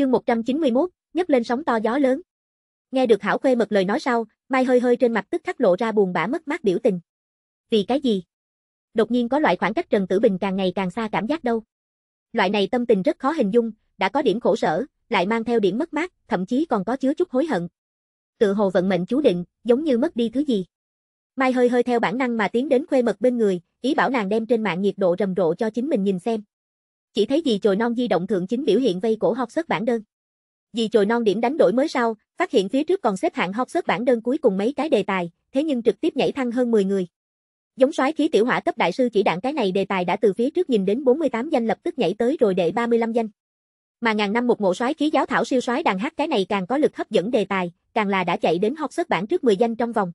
Chương 191, nhấc lên sóng to gió lớn. Nghe được Hảo Khuê mật lời nói sau, Mai hơi hơi trên mặt tức khắc lộ ra buồn bã mất mát biểu tình. Vì cái gì? Đột nhiên có loại khoảng cách Trần Tử Bình càng ngày càng xa cảm giác đâu. Loại này tâm tình rất khó hình dung, đã có điểm khổ sở, lại mang theo điểm mất mát, thậm chí còn có chứa chút hối hận. Tự hồ vận mệnh chú định, giống như mất đi thứ gì. Mai hơi hơi theo bản năng mà tiến đến khuê mật bên người, ý bảo nàng đem trên mạng nhiệt độ rầm rộ cho chính mình nhìn xem. Chỉ thấy dì chồi non di động thượng chính biểu hiện vây cổ học xuất bản đơn. Dì chồi non điểm đánh đổi mới sau, phát hiện phía trước còn xếp hạng học xuất bản đơn cuối cùng mấy cái đề tài, thế nhưng trực tiếp nhảy thăng hơn 10 người. Giống soái khí tiểu hỏa cấp đại sư chỉ đạn cái này đề tài đã từ phía trước nhìn đến 48 danh lập tức nhảy tới rồi đệ 35 danh. Mà ngàn năm một ngộ soái khí giáo thảo siêu soái đàn hát cái này càng có lực hấp dẫn đề tài, càng là đã chạy đến học xuất bản trước 10 danh trong vòng.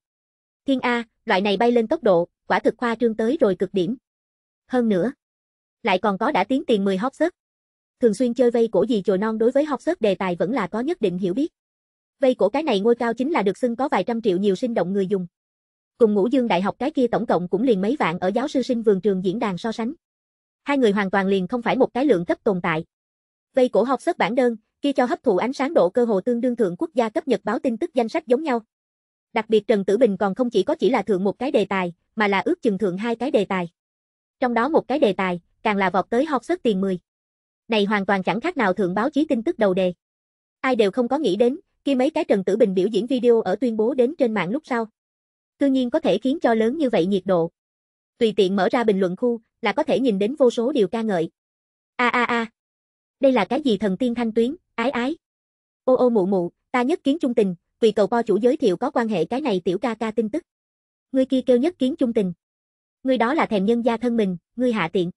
Thiên A, loại này bay lên tốc độ, quả thực khoa trương tới rồi cực điểm. Hơn nữa, lại còn có đã tiến tiền 10 Hofsớt. Thường xuyên chơi vây cổ gì chồi non đối với Hofsớt đề tài vẫn là có nhất định hiểu biết. Vây cổ cái này ngôi cao chính là được xưng có vài trăm triệu nhiều sinh động người dùng. Cùng Ngũ Dương Đại học cái kia tổng cộng cũng liền mấy vạn ở giáo sư sinh vườn trường diễn đàn so sánh. Hai người hoàn toàn liền không phải một cái lượng cấp tồn tại. Vây cổ học sức bản đơn, kia cho hấp thụ ánh sáng độ cơ hồ tương đương thượng quốc gia cấp nhật báo tin tức danh sách giống nhau. Đặc biệt Trần Tử Bình còn không chỉ có chỉ là thượng một cái đề tài, mà là ước chừng thượng hai cái đề tài. Trong đó một cái đề tài, càng là vọt tới học xuất tiền 10. Này hoàn toàn chẳng khác nào thượng báo chí tin tức đầu đề. Ai đều không có nghĩ đến, khi mấy cái Trần Tử Bình biểu diễn video ở tuyên bố đến trên mạng lúc sau. Cư nhiên có thể khiến cho lớn như vậy nhiệt độ. Tùy tiện mở ra bình luận khu là có thể nhìn đến vô số điều ca ngợi. A a a. Đây là cái gì thần tiên thanh tuyến, ái ái. Ô ô mụ mụ, ta nhất kiến trung tình, vì cầu po chủ giới thiệu có quan hệ cái này tiểu ca ca tin tức. Ngươi kia kêu nhất kiến trung tình. Ngươi đó là thèm nhân gia thân mình, ngươi hạ tiện.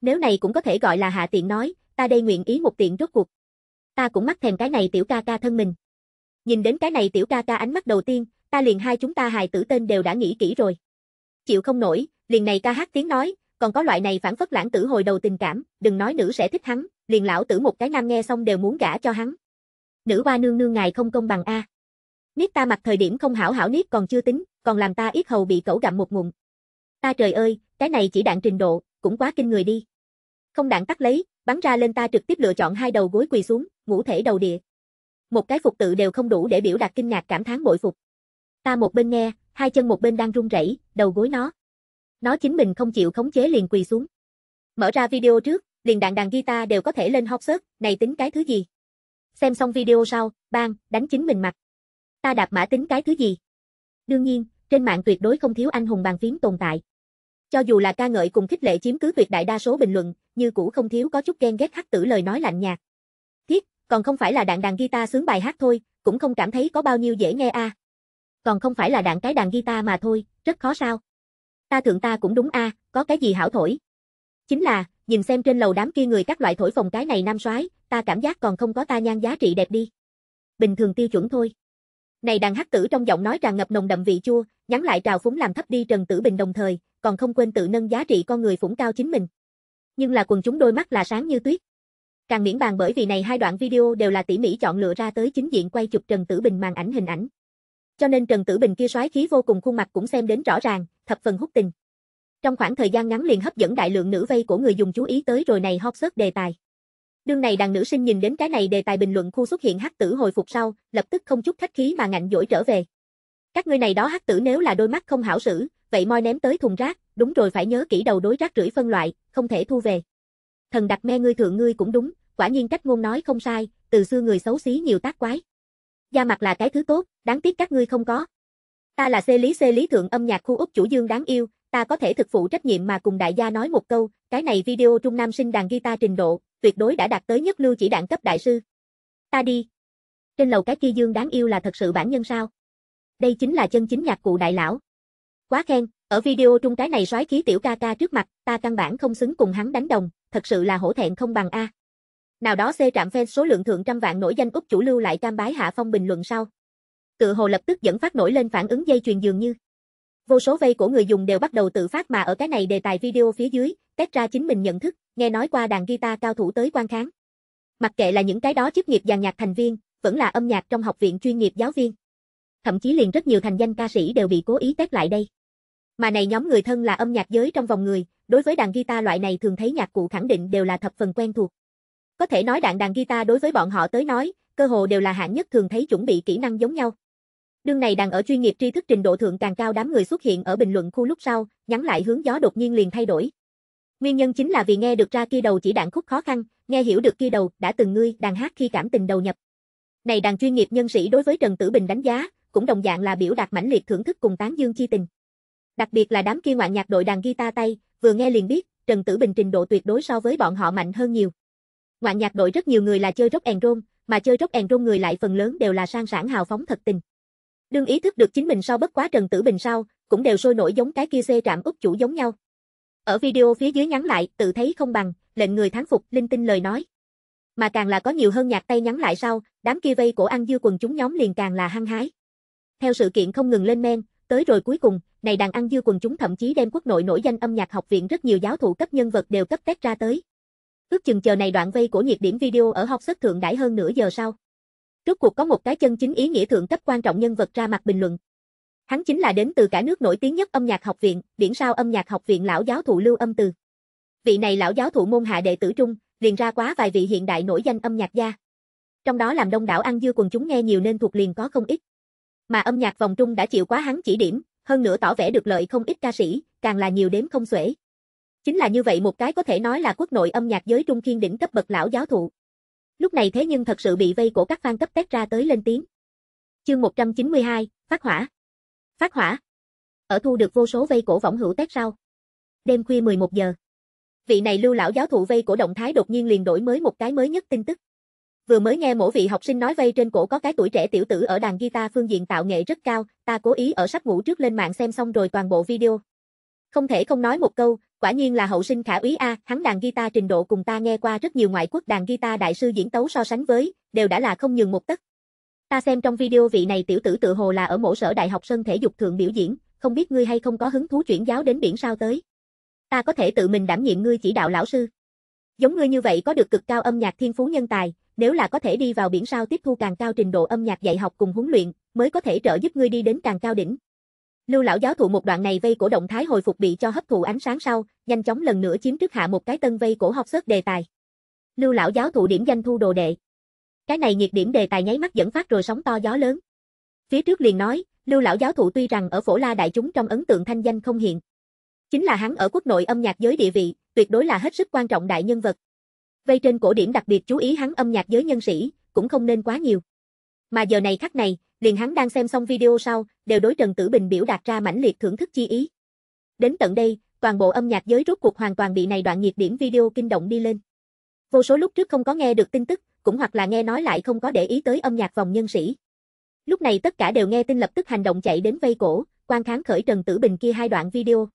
Nếu này cũng có thể gọi là hạ tiện nói, ta đây nguyện ý một tiện rốt cuộc. Ta cũng mắc thèm cái này tiểu ca ca thân mình. Nhìn đến cái này tiểu ca ca ánh mắt đầu tiên, ta liền hai chúng ta hài tử tên đều đã nghĩ kỹ rồi. Chịu không nổi, liền này ca hát tiếng nói, còn có loại này phản phất lãng tử hồi đầu tình cảm, đừng nói nữ sẽ thích hắn, liền lão tử một cái nam nghe xong đều muốn gả cho hắn. Nữ hoa nương nương ngài không công bằng a. Niết ta mặc thời điểm không hảo hảo niết còn chưa tính, còn làm ta ít hầu bị cẩu gặm một ngụm. Ta trời ơi, cái này chỉ đạn trình độ, cũng quá kinh người đi. Không đạn tắt lấy, bắn ra lên ta trực tiếp lựa chọn hai đầu gối quỳ xuống, ngũ thể đầu địa. Một cái phục tự đều không đủ để biểu đạt kinh ngạc cảm thán bội phục. Ta một bên nghe, hai chân một bên đang run rẩy, đầu gối nó. Nó chính mình không chịu khống chế liền quỳ xuống. Mở ra video trước, liền đạn đàn guitar đều có thể lên hot search, này tính cái thứ gì? Xem xong video sau, bang, đánh chính mình mặt. Ta đạp mã tính cái thứ gì? Đương nhiên, trên mạng tuyệt đối không thiếu anh hùng bàn phím tồn tại. Cho dù là ca ngợi cùng khích lệ chiếm cứ tuyệt đại đa số bình luận, như cũ không thiếu có chút ghen ghét hắc tử lời nói lạnh nhạt. Thiết, còn không phải là đạn đàn guitar sướng bài hát thôi, cũng không cảm thấy có bao nhiêu dễ nghe a. À. Còn không phải là đạn cái đàn guitar mà thôi, rất khó sao? Ta thượng ta cũng đúng a, à, có cái gì hảo thổi? Chính là, nhìn xem trên lầu đám kia người các loại thổi phòng cái này nam soái, ta cảm giác còn không có ta nhan giá trị đẹp đi. Bình thường tiêu chuẩn thôi. Này đàn hắc tử trong giọng nói tràn ngập nồng đậm vị chua, nhắn lại trào phúng làm thấp đi Trần Tử Bình đồng thời, còn không quên tự nâng giá trị con người phủng cao chính mình. Nhưng là quần chúng đôi mắt là sáng như tuyết. Càng miễn bàn bởi vì này hai đoạn video đều là tỉ mỉ chọn lựa ra tới chính diện quay chụp Trần Tử Bình màn ảnh hình ảnh. Cho nên Trần Tử Bình kia soái khí vô cùng khuôn mặt cũng xem đến rõ ràng, thập phần hút tình. Trong khoảng thời gian ngắn liền hấp dẫn đại lượng nữ vây của người dùng chú ý tới rồi này hot search đề tài. Đương này đàn nữ sinh nhìn đến cái này đề tài bình luận khu xuất hiện hắc tử hồi phục sau, lập tức không chút khách khí mà ngạnh dỗi trở về. Các ngươi này đó hắc tử nếu là đôi mắt không hảo sử, vậy moi ném tới thùng rác, đúng rồi phải nhớ kỹ đầu đối rác rưởi phân loại, không thể thu về. Thần đặt me ngươi thượng ngươi cũng đúng, quả nhiên cách ngôn nói không sai, từ xưa người xấu xí nhiều tác quái. Da mặt là cái thứ tốt, đáng tiếc các ngươi không có. Ta là xê lý xê lý thượng âm nhạc khu Úc chủ dương đáng yêu, ta có thể thực phụ trách nhiệm mà cùng đại gia nói một câu, cái này video trung nam sinh đàn guitar trình độ, tuyệt đối đã đạt tới nhất lưu chỉ đạn cấp đại sư. Ta đi. Trên lầu cái kia Dương đáng yêu là thật sự bản nhân sao? Đây chính là chân chính nhạc cụ đại lão. Quá khen, ở video trung cái này soái khí tiểu ca ca trước mặt, ta căn bản không xứng cùng hắn đánh đồng, thật sự là hổ thẹn không bằng a. Nào đó C trạm fan số lượng thượng trăm vạn nổi danh Úc chủ lưu lại cam bái hạ phong bình luận sau. Tự hồ lập tức dẫn phát nổi lên phản ứng dây truyền dường như. Vô số vây của người dùng đều bắt đầu tự phát mà ở cái này đề tài video phía dưới, test ra chính mình nhận thức, nghe nói qua đàn guitar cao thủ tới quan kháng. Mặc kệ là những cái đó chức nghiệp dàn nhạc thành viên, vẫn là âm nhạc trong học viện chuyên nghiệp giáo viên. Thậm chí liền rất nhiều thành danh ca sĩ đều bị cố ý tét lại đây. Mà này nhóm người thân là âm nhạc giới trong vòng người, đối với đàn guitar loại này thường thấy nhạc cụ khẳng định đều là thập phần quen thuộc. Có thể nói đàn đàn guitar đối với bọn họ tới nói, cơ hồ đều là hạng nhất thường thấy chuẩn bị kỹ năng giống nhau. Đương này đàn ở chuyên nghiệp tri thức trình độ thượng càng cao đám người xuất hiện ở bình luận khu lúc sau, nhắn lại hướng gió đột nhiên liền thay đổi. Nguyên nhân chính là vì nghe được ra kia đầu chỉ đạn khúc khó khăn, nghe hiểu được kia đầu đã từng ngươi đàn hát khi cảm tình đầu nhập. Này đàn chuyên nghiệp nhân sĩ đối với Trần Tử Bình đánh giá, cũng đồng dạng là biểu đạt mãnh liệt thưởng thức cùng tán dương chi tình. Đặc biệt là đám kia ngoạn nhạc đội đàn guitar tay, vừa nghe liền biết, Trần Tử Bình trình độ tuyệt đối so với bọn họ mạnh hơn nhiều. Ngoạn nhạc đội rất nhiều người là chơi rock and roll, mà chơi rock and roll người lại phần lớn đều là sang sảng hào phóng thật tình. Đương ý thức được chính mình so bất quá Trần Tử Bình sau, cũng đều sôi nổi giống cái kia xe trạm úp chủ giống nhau. Ở video phía dưới nhắn lại, tự thấy không bằng, lệnh người thán phục, linh tinh lời nói. Mà càng là có nhiều hơn nhạc tay nhắn lại sau, đám kia vây của ăn dư quần chúng nhóm liền càng là hăng hái. Theo sự kiện không ngừng lên men, tới rồi cuối cùng, này đàn ăn dư quần chúng thậm chí đem quốc nội nổi danh âm nhạc học viện rất nhiều giáo thụ cấp nhân vật đều cấp tét ra tới. Ước chừng chờ này đoạn vây của nhiệt điểm video ở học sách thượng đãi hơn nửa giờ sau. Rốt cuộc có một cái chân chính ý nghĩa thượng cấp quan trọng nhân vật ra mặt bình luận. Hắn chính là đến từ cả nước nổi tiếng nhất âm nhạc học viện, biển sao âm nhạc học viện lão giáo thụ Lưu Âm Từ. Vị này lão giáo thụ môn hạ đệ tử trung, liền ra quá vài vị hiện đại nổi danh âm nhạc gia. Trong đó làm đông đảo ăn dư quần chúng nghe nhiều nên thuộc liền có không ít. Mà âm nhạc vòng trung đã chịu quá hắn chỉ điểm, hơn nữa tỏ vẻ được lợi không ít ca sĩ, càng là nhiều đếm không xuể. Chính là như vậy một cái có thể nói là quốc nội âm nhạc giới trung kiên đỉnh cấp bậc lão giáo thụ. Lúc này thế nhưng thật sự bị vây của các fan cấp tét ra tới lên tiếng. Chương 192, phát hỏa. Phát hỏa. Ở thu được vô số vây cổ võng hữu tét sau. Đêm khuya 11 giờ. Vị này lưu lão giáo thụ vây cổ động thái đột nhiên liền đổi mới một cái mới nhất tin tức. Vừa mới nghe mỗi vị học sinh nói vây trên cổ có cái tuổi trẻ tiểu tử ở đàn guitar phương diện tạo nghệ rất cao, ta cố ý ở sắp ngủ trước lên mạng xem xong rồi toàn bộ video. Không thể không nói một câu, quả nhiên là hậu sinh khả úy a, hắn đàn guitar trình độ cùng ta nghe qua rất nhiều ngoại quốc đàn guitar đại sư diễn tấu so sánh với, đều đã là không nhường một tấc, Ta xem trong video vị này tiểu tử tự hồ là ở mổ sở đại học sân thể dục thượng biểu diễn, không biết ngươi hay không có hứng thú chuyển giáo đến biển sao tới. Ta có thể tự mình đảm nhiệm ngươi chỉ đạo lão sư. Giống ngươi như vậy có được cực cao âm nhạc thiên phú nhân tài, nếu là có thể đi vào biển sao tiếp thu càng cao trình độ âm nhạc dạy học cùng huấn luyện, mới có thể trợ giúp ngươi đi đến càng cao đỉnh. Lưu lão giáo thụ một đoạn này vây cổ động thái hồi phục bị cho hấp thụ ánh sáng sau, nhanh chóng lần nữa chiếm trước hạ một cái tân vây cổ học sớt đề tài. Lưu lão giáo thụ điểm danh thu đồ đệ. Cái này nhiệt điểm đề tài nháy mắt dẫn phát rồi sóng to gió lớn. Phía trước liền nói, Lưu lão giáo thụ tuy rằng ở Phổ La đại chúng trong ấn tượng thanh danh không hiện, chính là hắn ở quốc nội âm nhạc giới địa vị, tuyệt đối là hết sức quan trọng đại nhân vật. Vây trên cổ điển đặc biệt chú ý hắn âm nhạc giới nhân sĩ, cũng không nên quá nhiều. Mà giờ này khắc này, liền hắn đang xem xong video sau, đều đối Trần Tử Bình biểu đạt ra mãnh liệt thưởng thức chi ý. Đến tận đây, toàn bộ âm nhạc giới rốt cuộc hoàn toàn bị này đoạn nhiệt điểm video kinh động đi lên. Vô số lúc trước không có nghe được tin tức, cũng hoặc là nghe nói lại không có để ý tới âm nhạc vòng nhân sĩ. Lúc này tất cả đều nghe tin lập tức hành động chạy đến vây cổ, quan kháng khởi Trần Tử Bình kia hai đoạn video.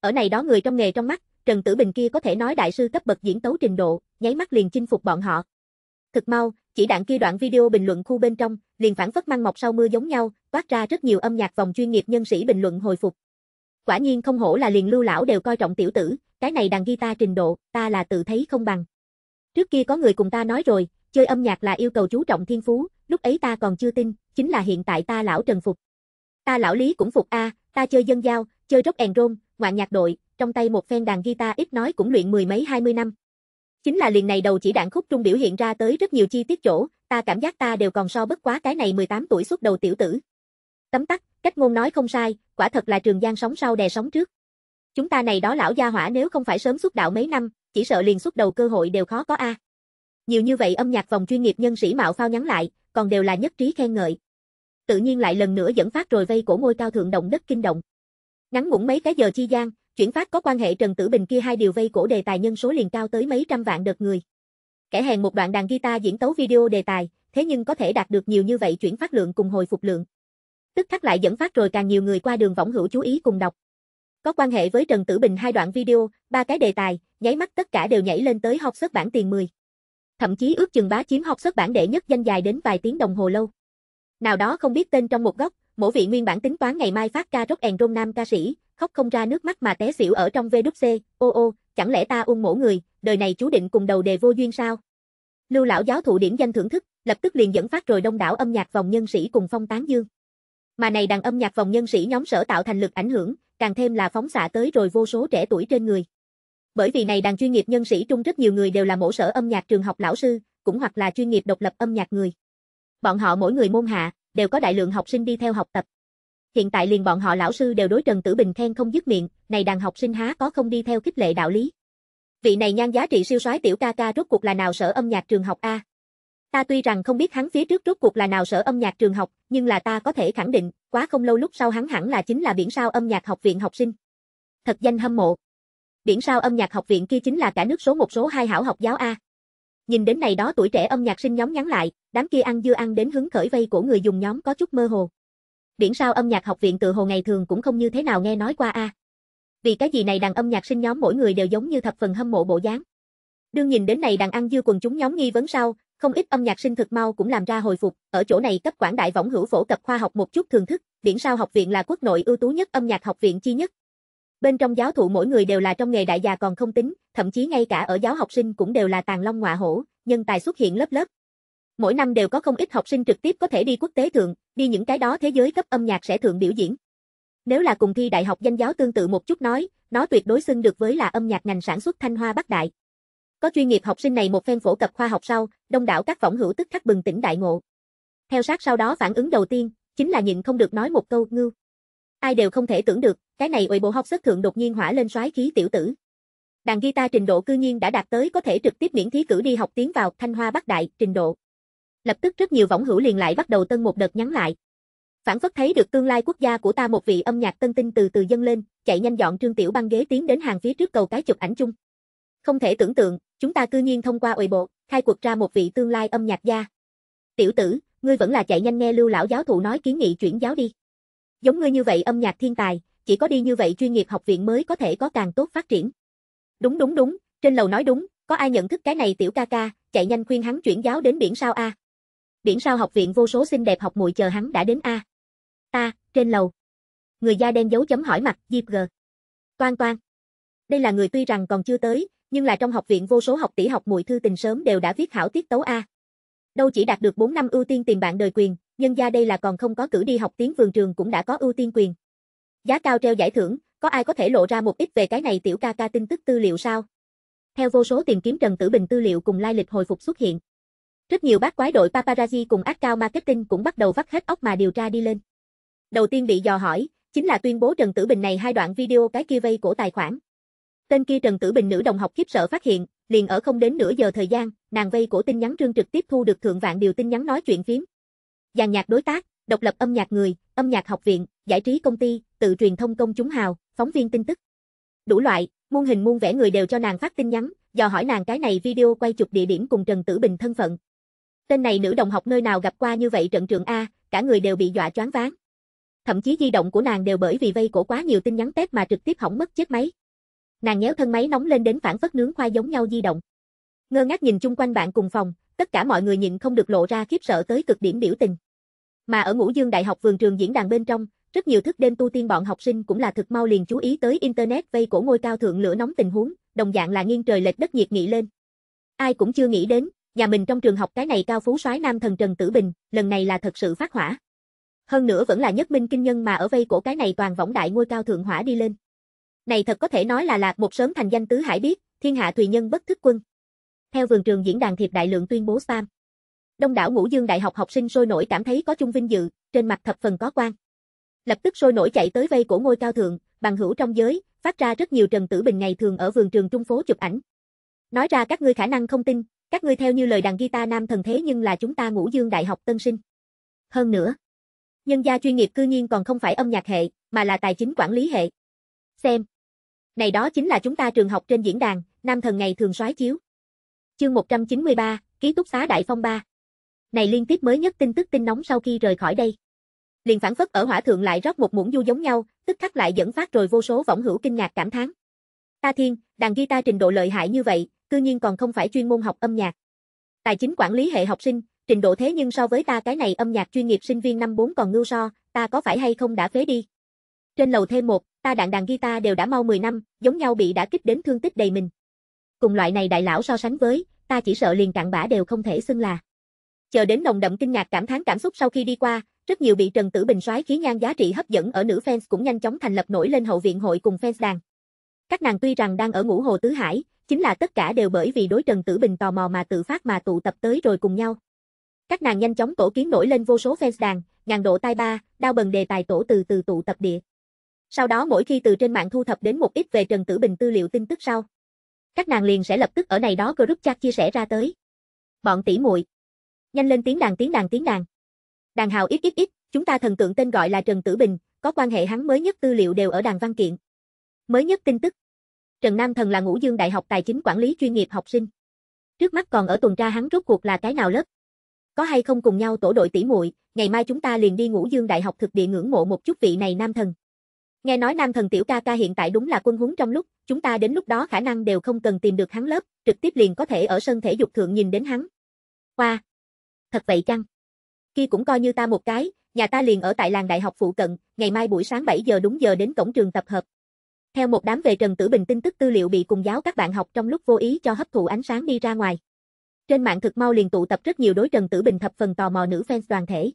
Ở này đó người trong nghề trong mắt, Trần Tử Bình kia có thể nói đại sư cấp bậc diễn tấu trình độ, nháy mắt liền chinh phục bọn họ. Thực mau, chỉ đạn kia đoạn video bình luận khu bên trong, liền phản phất mang mọc sau mưa giống nhau, toát ra rất nhiều âm nhạc vòng chuyên nghiệp nhân sĩ bình luận hồi phục. Quả nhiên không hổ là liền lưu lão đều coi trọng tiểu tử, cái này đàn guitar trình độ, ta là tự thấy không bằng. Trước kia có người cùng ta nói rồi, chơi âm nhạc là yêu cầu chú trọng thiên phú, lúc ấy ta còn chưa tin, chính là hiện tại ta lão Trần phục. Ta lão Lý cũng phục a, à, ta chơi dân giao, chơi rock and roll, ngoạn nhạc đội, trong tay một phen đàn guitar ít nói cũng luyện mười mấy hai mươi năm. Chính là liền này đầu chỉ đạn khúc trung biểu hiện ra tới rất nhiều chi tiết chỗ, ta cảm giác ta đều còn so bất quá cái này 18 tuổi xuất đầu tiểu tử. Tấm tắc, cách ngôn nói không sai, quả thật là trường giang sống sau đè sống trước. Chúng ta này đó lão gia hỏa nếu không phải sớm xuất đạo mấy năm, chỉ sợ liền xuất đầu cơ hội đều khó có a. À. Nhiều như vậy âm nhạc vòng chuyên nghiệp nhân sĩ mạo phao nhắn lại, còn đều là nhất trí khen ngợi. Tự nhiên lại lần nữa dẫn phát rồi vây cổ ngôi cao thượng động đất kinh động. Ngắn ngủn mấy cái giờ chi gian, chuyển phát có quan hệ Trần Tử Bình kia hai điều vây cổ đề tài nhân số liền cao tới mấy trăm vạn đợt người. Kẻ hèn một đoạn đàn guitar diễn tấu video đề tài, thế nhưng có thể đạt được nhiều như vậy chuyển phát lượng cùng hồi phục lượng. Tức khắc lại dẫn phát rồi càng nhiều người qua đường võng hữu chú ý cùng đọc. Có quan hệ với Trần Tử Bình hai đoạn video, ba cái đề tài, nháy mắt tất cả đều nhảy lên tới học xuất bản tiền 10 thậm chí ước chừng bá chiếm học xuất bản đệ nhất danh dài đến vài tiếng đồng hồ lâu. Nào đó không biết tên trong một góc, mỗi vị nguyên bản tính toán ngày mai phát ca rốt èn rôm nam ca sĩ, khóc không ra nước mắt mà té xỉu ở trong VWC, ô ô, chẳng lẽ ta ung mổ người, đời này chú định cùng đầu đề vô duyên sao? Lưu lão giáo thụ điểm danh thưởng thức, lập tức liền dẫn phát rồi đông đảo âm nhạc vòng nhân sĩ cùng phong tán dương. Mà này đàn âm nhạc vòng nhân sĩ nhóm sở tạo thành lực ảnh hưởng, càng thêm là phóng xạ tới rồi vô số trẻ tuổi trên người. Bởi vì này đàn chuyên nghiệp nhân sĩ trung rất nhiều người đều là mổ sở âm nhạc trường học lão sư, cũng hoặc là chuyên nghiệp độc lập âm nhạc người. Bọn họ mỗi người môn hạ, đều có đại lượng học sinh đi theo học tập. Hiện tại liền bọn họ lão sư đều đối Trần Tử Bình khen không dứt miệng, này đàn học sinh há có không đi theo khích lệ đạo lý. Vị này nhan giá trị siêu soái tiểu ca ca rốt cuộc là nào sở âm nhạc trường học A. Ta tuy rằng không biết hắn phía trước rốt cuộc là nào sở âm nhạc trường học, nhưng là ta có thể khẳng định, quá không lâu lúc sau hắn hẳn là chính là biển sao âm nhạc học viện học sinh. Thật danh hâm mộ điển sao âm nhạc học viện kia chính là cả nước số một số hai hảo học giáo A. Nhìn đến này đó tuổi trẻ âm nhạc sinh nhóm nhắn lại, đám kia ăn dưa ăn đến hứng khởi vây của người dùng nhóm có chút mơ hồ. Điển sao âm nhạc học viện tự hồ ngày thường cũng không như thế nào nghe nói qua A. Vì cái gì này đàn âm nhạc sinh nhóm mỗi người đều giống như thập phần hâm mộ bộ dáng. Đương nhìn đến này đàn ăn dưa quần chúng nhóm nghi vấn sau, không ít âm nhạc sinh thực mau cũng làm ra hồi phục, ở chỗ này cấp quản đại võng hữu phổ cập khoa học một chút thường thức, điển sao học viện là quốc nội ưu tú nhất âm nhạc học viện chi nhất, Bên trong giáo thụ mỗi người đều là trong nghề đại già còn không tính, thậm chí ngay cả ở giáo học sinh cũng đều là tàng long ngọa hổ, nhân tài xuất hiện lớp lớp. Mỗi năm đều có không ít học sinh trực tiếp có thể đi quốc tế thượng, đi những cái đó thế giới cấp âm nhạc sẽ thượng biểu diễn. Nếu là cùng thi đại học danh giáo tương tự một chút nói, nó tuyệt đối xưng được với là âm nhạc ngành sản xuất Thanh Hoa Bắc Đại. Có chuyên nghiệp học sinh này một phen phổ cập khoa học sau, đông đảo các võng hữu tức khắc bừng tỉnh đại ngộ. Theo sát sau đó phản ứng đầu tiên, chính là nhịn không được nói một câu ngưu. Ai đều không thể tưởng được, cái này ủy bộ học xuất thượng đột nhiên hỏa lên xoáy khí tiểu tử. Đàn guitar trình độ cư nhiên đã đạt tới có thể trực tiếp miễn thí cử đi học tiến vào Thanh Hoa Bắc Đại trình độ. Lập tức rất nhiều võng hữu liền lại bắt đầu tân một đợt nhắn lại. Phản phất thấy được tương lai quốc gia của ta một vị âm nhạc tân tinh từ từ dâng lên, chạy nhanh dọn Trương Tiểu Băng ghế tiến đến hàng phía trước cầu cái chụp ảnh chung. Không thể tưởng tượng, chúng ta cư nhiên thông qua ủy bộ, khai cuộc ra một vị tương lai âm nhạc gia. Tiểu tử, ngươi vẫn là chạy nhanh nghe Lưu lão giáo thụ nói kiến nghị chuyển giáo đi. Giống ngươi như vậy âm nhạc thiên tài, chỉ có đi như vậy chuyên nghiệp học viện mới có thể có càng tốt phát triển. Đúng đúng đúng, trên lầu nói đúng, có ai nhận thức cái này tiểu ca ca, chạy nhanh khuyên hắn chuyển giáo đến biển sao a. Biển sao học viện vô số xinh đẹp học muội chờ hắn đã đến a. Ta, trên lầu. Người da đen dấu chấm hỏi mặt, Diệp G. Toan toan. Đây là người tuy rằng còn chưa tới, nhưng là trong học viện vô số học tỷ học muội thư tình sớm đều đã viết hảo tiết tấu a. Đâu chỉ đạt được 4 năm ưu tiên tìm bạn đời quyền, nhân gia đây là còn không có cử đi học tiếng vườn trường cũng đã có ưu tiên quyền. Giá cao treo giải thưởng, có ai có thể lộ ra một ít về cái này tiểu ca ca tin tức tư liệu sao? Theo vô số tìm kiếm Trần Tử Bình tư liệu cùng lai lịch hồi phục xuất hiện. Rất nhiều bác quái đội paparazzi cùng ác cao marketing cũng bắt đầu vắt hết óc mà điều tra đi lên. Đầu tiên bị dò hỏi, chính là tuyên bố Trần Tử Bình này hai đoạn video cái kia vây của tài khoản. Tên kia Trần Tử Bình nữ đồng học khiếp sợ phát hiện, liền ở không đến nửa giờ thời gian, nàng vây của tin nhắn trương trực tiếp thu được thượng vạn điều tin nhắn nói chuyện phím. Giàn nhạc đối tác, độc lập âm nhạc người, âm nhạc học viện, giải trí công ty, tự truyền thông công chúng hào, phóng viên tin tức. Đủ loại, muôn hình muôn vẻ người đều cho nàng phát tin nhắn, dò hỏi nàng cái này video quay chụp địa điểm cùng Trần Tử Bình thân phận. Tên này nữ đồng học nơi nào gặp qua như vậy trận trưởng a, cả người đều bị dọa choáng váng. Thậm chí di động của nàng đều bởi vì vây cổ quá nhiều tin nhắn tép mà trực tiếp hỏng mất chết máy. Nàng nhéo thân máy nóng lên đến phản phất nướng khoai giống nhau di động. Ngơ ngác nhìn chung quanh bạn cùng phòng, tất cả mọi người nhìn không được lộ ra khiếp sợ tới cực điểm biểu tình. Mà ở Ngũ Dương Đại học vườn trường diễn đàn bên trong, rất nhiều thức đêm tu tiên bọn học sinh cũng là thực mau liền chú ý tới internet vây cổ ngôi cao thượng lửa nóng tình huống, đồng dạng là nghiêng trời lệch đất nhiệt nghị lên. Ai cũng chưa nghĩ đến, nhà mình trong trường học cái này cao phú soái nam thần Trần Tử Bình, lần này là thật sự phát hỏa. Hơn nữa vẫn là nhất minh kinh nhân mà ở vây cổ cái này toàn võng đại ngôi cao thượng hỏa đi lên. Này thật có thể nói là lạc một sớm thành danh tứ hải biết, thiên hạ tùy nhân bất thức quân. Theo vườn trường diễn đàn thiệp đại lượng tuyên bố spam. Đông đảo Ngũ Dương Đại học học sinh sôi nổi cảm thấy có chung vinh dự, trên mặt thập phần có quan. Lập tức sôi nổi chạy tới vây cổ ngôi cao thượng, bằng hữu trong giới, phát ra rất nhiều Trần Tử Bình ngày thường ở vườn trường trung phố chụp ảnh. Nói ra các ngươi khả năng không tin, các ngươi theo như lời đàn guitar nam thần thế nhưng là chúng ta Ngũ Dương Đại học tân sinh. Hơn nữa, nhân gia chuyên nghiệp cư nhiên còn không phải âm nhạc hệ, mà là tài chính quản lý hệ. Xem, này đó chính là chúng ta trường học trên diễn đàn, nam thần ngày thường soái chiếu. Chương 193, ký túc xá Đại Phong ba này liên tiếp mới nhất tin tức tin nóng sau khi rời khỏi đây. Liền phản phất ở hỏa thượng lại rót một muỗng du giống nhau, tức khắc lại dẫn phát rồi vô số võng hữu kinh ngạc cảm thán. Ta thiên, đàn guitar trình độ lợi hại như vậy, cư nhiên còn không phải chuyên môn học âm nhạc. Tài chính quản lý hệ học sinh, trình độ thế nhưng so với ta cái này âm nhạc chuyên nghiệp sinh viên năm 4 còn ngưu so, ta có phải hay không đã phế đi. Trên lầu thêm một, ta đạn đàn guitar đều đã mau 10 năm, giống nhau bị đã kích đến thương tích đầy mình. Cùng loại này đại lão so sánh với, ta chỉ sợ liền cạn bã đều không thể xưng là chờ đến nồng đậm kinh ngạc cảm thán cảm xúc sau khi đi qua, rất nhiều bị Trần Tử Bình soái khí nhan giá trị hấp dẫn ở nữ fans cũng nhanh chóng thành lập nổi lên hậu viện hội cùng fans đàn. Các nàng tuy rằng đang ở ngũ hồ tứ hải, chính là tất cả đều bởi vì đối Trần Tử Bình tò mò mà tự phát mà tụ tập tới rồi cùng nhau. Các nàng nhanh chóng tổ kiến nổi lên vô số fans đàn, ngàn độ tai ba, đao bần đề tài tổ từ từ tụ tập địa. Sau đó mỗi khi từ trên mạng thu thập đến một ít về Trần Tử Bình tư liệu tin tức sau, các nàng liền sẽ lập tức ở này đó group chat chia sẻ ra tới. Bọn tỷ muội Nhanh lên tiếng đàn tiếng đàn tiếng đàn. Đàn hào ít ít ít, chúng ta thần tượng tên gọi là Trần Tử Bình, có quan hệ hắn mới nhất tư liệu đều ở đàn văn kiện. Mới nhất tin tức. Trần Nam Thần là Ngũ Dương Đại học Tài chính Quản lý chuyên nghiệp học sinh. Trước mắt còn ở tuần tra hắn rốt cuộc là cái nào lớp. Có hay không cùng nhau tổ đội tỉ muội, ngày mai chúng ta liền đi Ngũ Dương Đại học thực địa ngưỡng mộ một chút vị này Nam Thần. Nghe nói Nam Thần tiểu ca ca hiện tại đúng là quân huống trong lúc, chúng ta đến lúc đó khả năng đều không cần tìm được hắn lớp, trực tiếp liền có thể ở sân thể dục thượng nhìn đến hắn. Hoa, thật vậy chăng? Kia cũng coi như ta một cái, nhà ta liền ở tại làng đại học phụ cận, ngày mai buổi sáng 7 giờ đúng giờ đến cổng trường tập hợp. Theo một đám về Trần Tử Bình tin tức tư liệu bị cùng giáo các bạn học trong lúc vô ý cho hấp thụ ánh sáng đi ra ngoài. Trên mạng thực mau liền tụ tập rất nhiều đối Trần Tử Bình thập phần tò mò nữ fans đoàn thể.